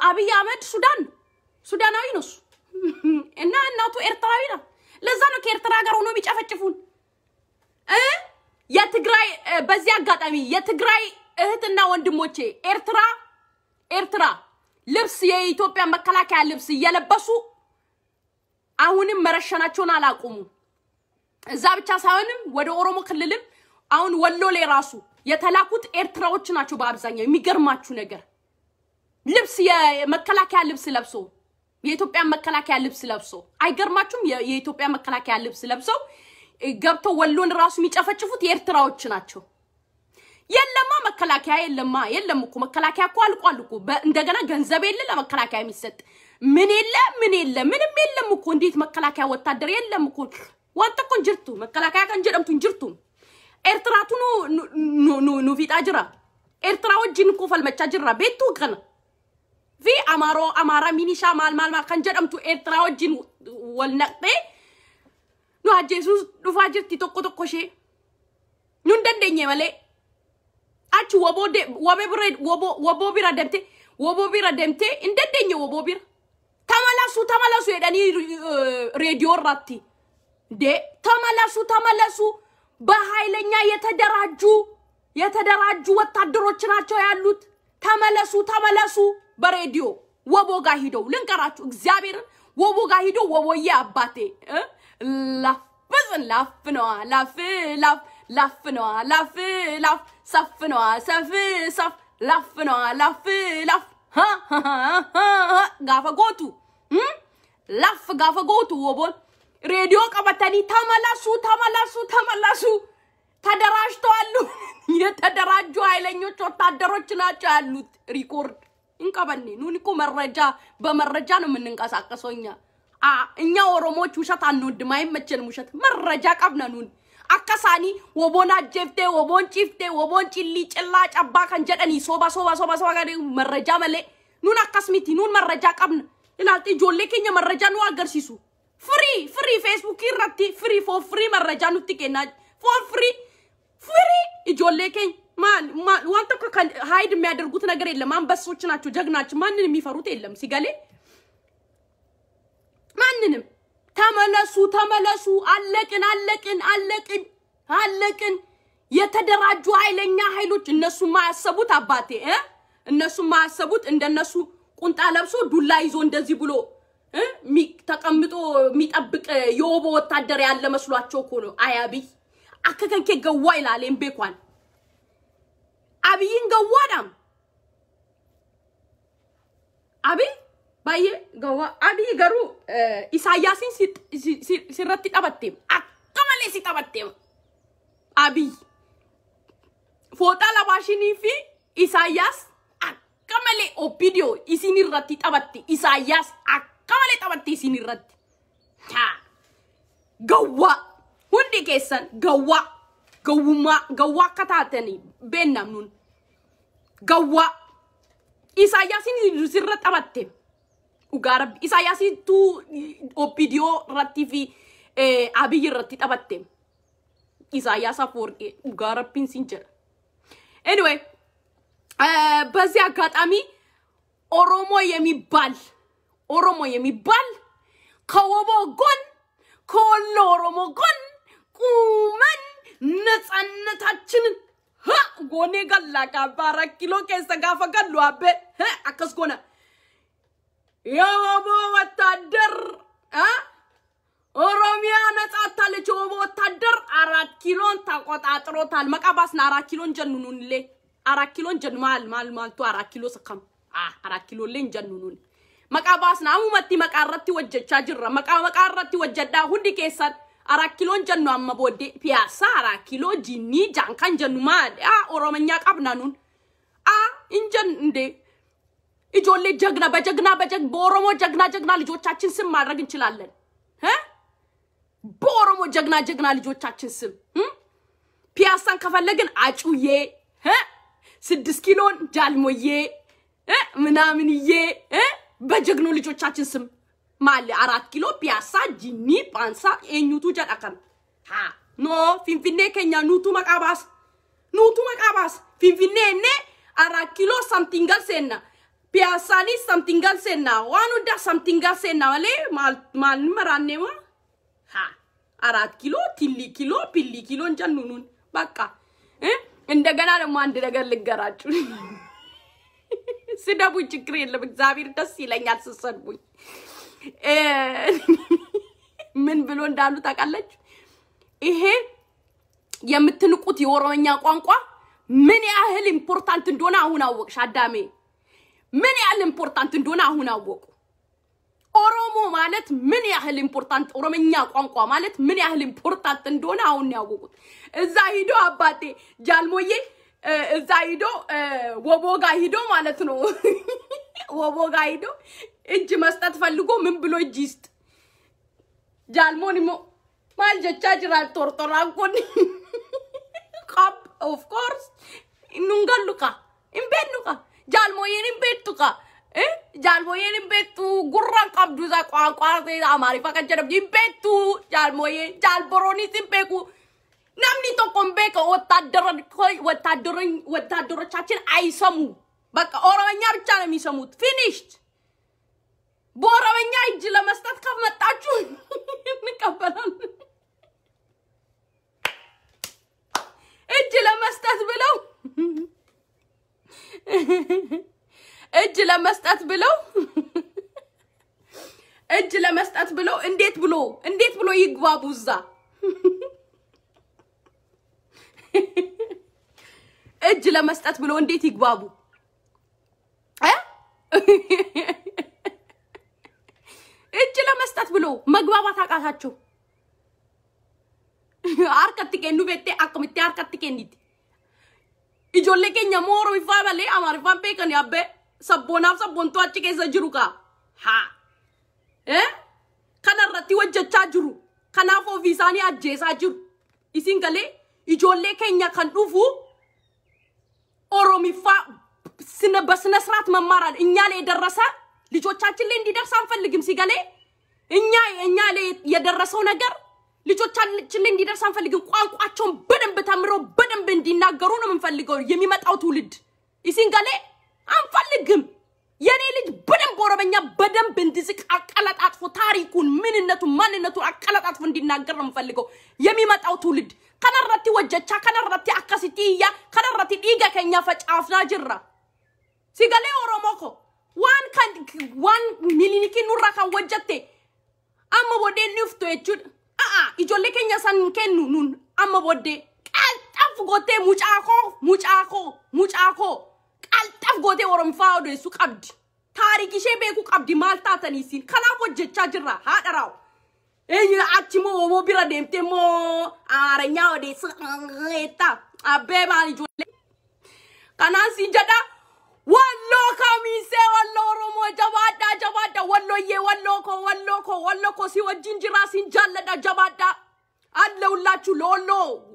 አብይ አህመድ ሱዳን ሱዳናዊ ነው እሱ እና እናቱ ኤርትራዊ ነው። ለዛ ነው ከኤርትራ ጋር ሆኖ የሚጨፈጭፉን። የትግራይ በዚህ አጋጣሚ የትግራይ እህትና ወንድሞቼ ኤርትራ ኤርትራ ልብስ የኢትዮጵያ መከላከያ ልብስ እየለበሱ አሁንም መረሸናቸውን አላቁሙ። እዛ ብቻ ሳይሆንም ወደ ኦሮሞ ክልልም አሁን ወሎ ላይ ራሱ የተላኩት ኤርትራዎች ናቸው በአብዛኛው። የሚገርማችሁ ነገር ልብስ የመከላከያ ልብስ ለብሶ የኢትዮጵያ መከላከያ ልብስ ለብሶ አይገርማችሁም? የኢትዮጵያ መከላከያ ልብስ ለብሰው ገብተው ወሎን ራሱ የሚጨፈጭፉት የኤርትራዎች ናቸው። የለማ መከላከያ የለማ የለም እኮ መከላከያ እኮ አልቋል እኮ። እንደገና ገንዘብ የለ ለመከላከያ የሚሰጥ ምን የለ ምን የለ ምንም የለም እኮ። እንዴት መከላከያ ወታደር የለም እኮ። ዋንተ እኮ እንጅርቱ መከላከያ ከእንጀደምቱ እንጅርቱ ኤርትራቱ ኑ ኑ ኑ ፊጣ ጅራ ኤርትራዎች ጅንኮ ፈልመቻ ጅራ ቤቱ ከነ fi Amaroo Amaaraa minishaa maal maal maal kan jedhamtu Eertiraa wajjin wal naqxee nu ajjeesuus dhufaa jirti tokko tokko ishee nu hin dandeenye malee achi woboo bira deemte woboo bira deemte hin dandeenye woboo bira tamalasu tamalasu jedhanii reediyoo irratti de ተመለሱ ተመለሱ በኃይለኛ የተደራጁ የተደራጁ ወታደሮች ናቸው ያሉት። ተመለሱ ተመለሱ በሬዲዮ ወቦ ጋር ሂደው ልንቀራችሁ እግዚአብሔርን ወቦ ጋር ሂደው ወቦዬ አባቴ ላፍዝን ላፍነዋ ላፍ ላፍ ነዋ ላፍ ላፍ ሰፍነዋ ሰፍ ሰፍ ላፍነዋ ላፍ ላፍ ጋፈ ላፍ ጋፈ ወቦን ሬዲዮ ቀበተኒ ተመለሱ ተመለሱ ተመለሱ ተደራጅተዋሉ። የተደራጁ ኃይለኞች ወታደሮች ናቸው ያሉት ሪኮርድ እንቀበኔ ኑን እኮ መረጃ በመረጃ ነው የምንንቀሳቀሰው እኛ እኛ ኦሮሞዎች ውሸት አንወድም፣ አይመቸንም ውሸት። መረጃ ቀብነኑን ኑን አካሳኒ ወቦን አጀፍቴ ወቦን ጭፍቴ ወቦን ጭሊ ጭላ ጨባ ከን ጀደኒ ሶባ ሶባ ሶባ ሶባ ጋር መረጃ መሌ ኑን አካስሚቲ ኑን መረጃ ቀብነ ኢላልቲ ጆሌ ኬኛ መረጃ ኑ አገርሲሱ ፍሪ ፍሪ ፌስቡክ ይረቲ ፍሪ ፎ ፍሪ መረጃ ኑ ኬና ፎ ፍሪ ፍሪ ኢጆሌ ኬኛ ዋንተ ሀይድ የሚያደርጉት ነገር የለም። አንበሶች ናቸው፣ ጀግናች። ማንን የሚፈሩት የለም። ሲገሌ ማንንም ተመለሱ፣ ተመለሱ። አለቅን፣ አለቅን፣ አለቅን፣ አለቅን። የተደራጁ ኃይለኛ ኃይሎች እነሱ ማያሰቡት አባቴ እነሱ ማያሰቡት እንደነሱ ቁንጣ ለብሶ ዱላ ይዞ እንደዚህ ብሎ ተቀምጦ የሚጠብቅ የወቦ ወታደር ያለ መስሏቸው እኮ ነው። አያብይ አከከንኬ ገዋ ይላል አብይን ገዋዳም አብይ ባየ ገዋ አብይ ገሩ ኢሳያስን ሲረት ጠበቴም አቀመሌ ሲጠበቴም አብይ ፎጣ ለባሽኒ ኢሳያስ አቀመሌ ኦፒዲዮ ኢሲኒረት ጠበቴ ኢሳያስ አቀመሌ ጠበቴ ኢሲኒረት ገዋ ሁንዲ ኬሰን ገዋ gowwummaa gawwa akka taatanii beennamnuun gawwa isaayyaasiin sirra taphatte dhugaa rabbi tu obbidiyoo irratti fi abiyyi irratti taphatte isaayyaas afoorqee dhugaa rabbiin sin jedha. Anyway በዚህ አጋጣሚ ኦሮሞ የሚባል ኦሮሞ የሚባል ከወቦ ጎን ከወሎ ኦሮሞ ጎን ቁመን ነፃነታችንን ጎኔ ጋላ ጋባ ኪሎ ኬሰ ጋፈ ገሉ አቤ አከስ ጎነ የኦሞ ወታደር ኦሮሚያ ነጻ አታለች። የኦሞ ወታደር አራት ኪሎን ተቆጣጥሮታል። መቃባስና አራት ኪሎን ጀንኑንሌ አራት ኪሎን ጀን ማል ማል ማልቱ አራት ኪሎ ስከም አራት ኪሎ ሌን ጀንኑን መቃባስና አሙመቲ መቃረቲ ወጀቻ ጅራ መቃ መቃረቲ ወጀዳ ሁንዲ ኬሰን አራት ኪሎ እንጀኑ አመቦዴ ፒያሳ አራት ኪሎ ጂኒ ጃንካን ጀኑ ማ ኦሮመኛ ቃብናኑን አ እንጀን እንዴ እጆሌ ጀግና በጀግና በጀግ በኦሮሞ ጀግና ጀግና ልጆቻችን ስም ማድረግ እንችላለን። በኦሮሞ ጀግና ጀግና ልጆቻችን ስም ፒያሳን ከፈለግን አጩዬ ስድስት ኪሎን ጃልሞዬ ምናምንዬ በጀግኖ ልጆቻችን ስም mal arat kilo biasa jini pansa enyu eh, tu jat akan ha no finfinne kenya nutu abas. nutu makabas finfinne ne arat kilo tinggal sena biasa ni tinggal sena wanu sam tinggal sena wale mal mal marane wa ha arat kilo tili kilo pili kilo njan nunun baka eh enda gana muan mandi dagar legara chuli Sedapu cikri lebih zahir dasi nyat sesat bunyi. ምን ብሎ እንዳሉ ታውቃለች። ይሄ የምትንቁት የኦሮመኛ ቋንቋ ምን ያህል ኢምፖርታንት እንደሆነ አሁን አወቅሽ አዳሜ። ምን ያህል ኢምፖርታንት እንደሆነ አሁን አወቁ። ኦሮሞ ማለት ምን ያህል ኢምፖርታንት፣ ኦሮምኛ ቋንቋ ማለት ምን ያህል ኢምፖርታንት እንደሆነ አሁን ያወቁት። እዛ ሂዶ አባቴ ጃልሞዬ እዛ ሂዶ ወቦጋ ሂዶ ማለት ነው ወቦጋ ሂዶ እጅ መስጠት ፈልጎ ምን ብሎ እጅ ይስጥ? ሞ ማል ጀቻ ጅራል ጦርጦራ ጎን ኦፍ ኮርስ ኑንገሉቃ እምቤኑቃ ጃልሞዬን እምቤቱቃ ጃልሞዬን እምቤቱ ጉራን ቀብዱዛ ቋንቋ አማሪፋ ቀጀደብጂ እምቤቱ ጃልሞዬ ጃልቦሮኒስ እምቤኩ namni tokko hin beeka ወታደሮቻችን አይሰሙ። በቃ ኦሮመኛ ብቻ ነው የሚሰሙት። ፊኒሽድ በኦሮምኛ እጅ ለመስጠት ከመጣችሁ እንቀበላለን። እጅ ለመስጠት ብለው እጅ ለመስጠት ብለው እጅ ለመስጠት ብለው እንዴት ብሎ እንዴት ብሎ ይግባቡ እዛ እጅ ለመስጠት ብለው እንዴት ይግባቡ? መስጠት ብሎ መግባባት አቃታቸው። አርከት ኬኑ ቤቴ አቅምቴ አርከት ኬኒት ijoollee keenya moo oromiffaa malee amaariffaan beekan yaabbee saboonaaf saboontuu achi keessa jiru kaa haa kanarratti hojjechaa jiru kanaaf ofii isaanii ajjeesaa jiru isin galee ijoollee keenya kan dhufu oromiffaa በስነ ስርዓት መማራል እኛ ላይ የደረሰ ልጆቻችን ላይ እንዲደርስ አንፈልግም ሲገሌ እኛ እኛ ላይ የደረሰው ነገር ልጆቻችን ላይ እንዲደርስ አንፈልግም። ቋንቋቸውን በደንብ ተምረው በደንብ እንዲናገሩ ነው የምንፈልገው። የሚመጣው ትውልድ ኢሲንጋሌ አንፈልግም። የኔ ልጅ በደንብ ኦሮመኛ በደንብ እንዲዝቅ አቀለጣጥፎ ታሪኩን፣ ምንነቱን፣ ማንነቱን አቀለጣጥፎ እንዲናገር ነው የምፈልገው የሚመጣው ትውልድ። ከነረቲ ወጀቻ ከነረቲ አካሲቲ እያ ከነረቲ ዲገ ከኛ ፈጫፍና ጅራ ሲገሌ ኦሮሞኮ ዋን ዋን ሚሊኒኪ ኑራ ካን ወጀቴ amma booddee inni uftu jechuudha. A'a ijoollee keenya san kennu nuun amma booddee qalxaf gootee mucaa koo mucaa koo mucaa koo qalxaf gootee oromfaa odeessu qabdi. Taarik ishee beekuu qabdi maal taataniisiin kanaaf hojjechaa jirra haadha raawu. Eenyu achi mo wo bira deemtee moo aaranyaa odeessu jeetta abbee maal ijoollee. Kanaan siin jada ወሎ ከሚሴ ወሎ ኦሮሞ ጀባዳ ጀባዳ ወሎዬ ወሎ ኮ ወሎ ኮ ወሎ ሲንጃለዳ ጀባዳ አለውላችሁ ለወሎ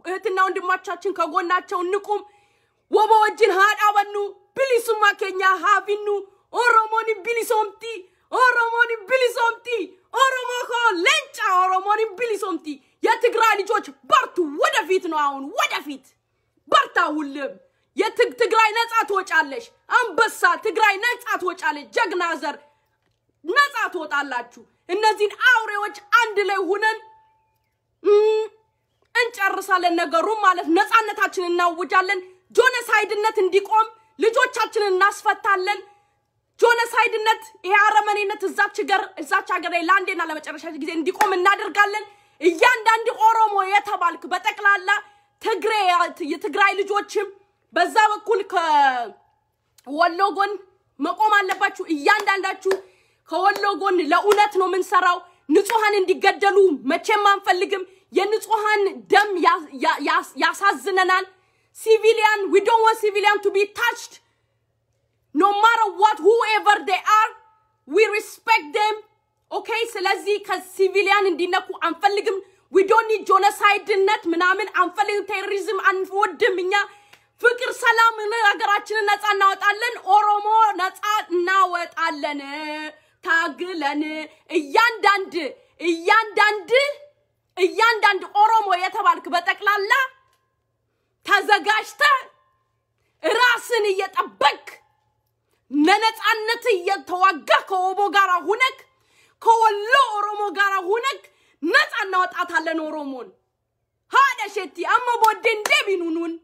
እህትና ወንድማቻችን ከጎናቸው ንቁም ወበወጅን ሀዳ በኑ ቢሊሱማ ኬኛ ሀቪኑ ኦሮሞኒ ቢሊሶምቲ ኦሮሞኒ ቢሊሶምቲ ኦሮሞ ኮ ሌንጫ ኦሮሞኒ ቢሊሶምቲ የትግራይ ልጆች በርቱ። ወደፊት ነው አሁን ወደፊት በርታ ሁልም የትግራይ ነጻ ትወጫለሽ። አንበሳ ትግራይ ነጻ ትወጫለች። ጀግና ዘር ነጻ ትወጣላችሁ። እነዚህን አውሬዎች አንድ ላይ ሁነን እንጨርሳለን ነገሩን ማለት ነጻነታችንን እናውጃለን። ጆነሳይድነት እንዲቆም ልጆቻችንን እናስፈታለን። ጆነሳይድነት ይሄ አረመኔነት እዛች ገር እዛች ሀገር ላይ ለአንዴና ለመጨረሻ ጊዜ እንዲቆም እናደርጋለን። እያንዳንድ ኦሮሞ የተባልክ በጠቅላላ ትግሬ የትግራይ ልጆችም በዛ በኩል ከወሎ ጎን መቆም አለባችሁ። እያንዳንዳችሁ ከወሎ ጎን ለእውነት ነው የምንሰራው። ንጹሐን እንዲገደሉ መቼም አንፈልግም። የንጹሐን ደም ያሳዝነናል። ሲቪሊያን ዊ ዶንት ዋንት ሲቪሊያን ቱ ቢ ታችድ ኖ ማተር ዋት ሁኤቨር ዴ አር ዊ ሪስፔክት ደም ኦኬ። ስለዚህ ከሲቪሊያን እንዲነኩ አንፈልግም። ዊ ዶንት ኒድ ጆኖሳይድነት ምናምን አንፈልግም። ቴሮሪዝም አንወድም እኛ ፍቅር፣ ሰላም ሀገራችንን ነፃ እናወጣለን። ኦሮሞ ነፃ እናወጣለን። ታግለን እያንዳንድ እያንዳንድ እያንዳንድ ኦሮሞ የተባልክ በጠቅላላ ተዘጋጅተ ራስን እየጠበቅ ለነፃነት እየተዋጋ ከኦቦ ጋራ ሁነክ ከወሎ ኦሮሞ ጋራ ሁነክ ነፃ እናወጣታለን ኦሮሞን ሀደሸቲ አመ ቦዴ እንዴ ቢኑኑን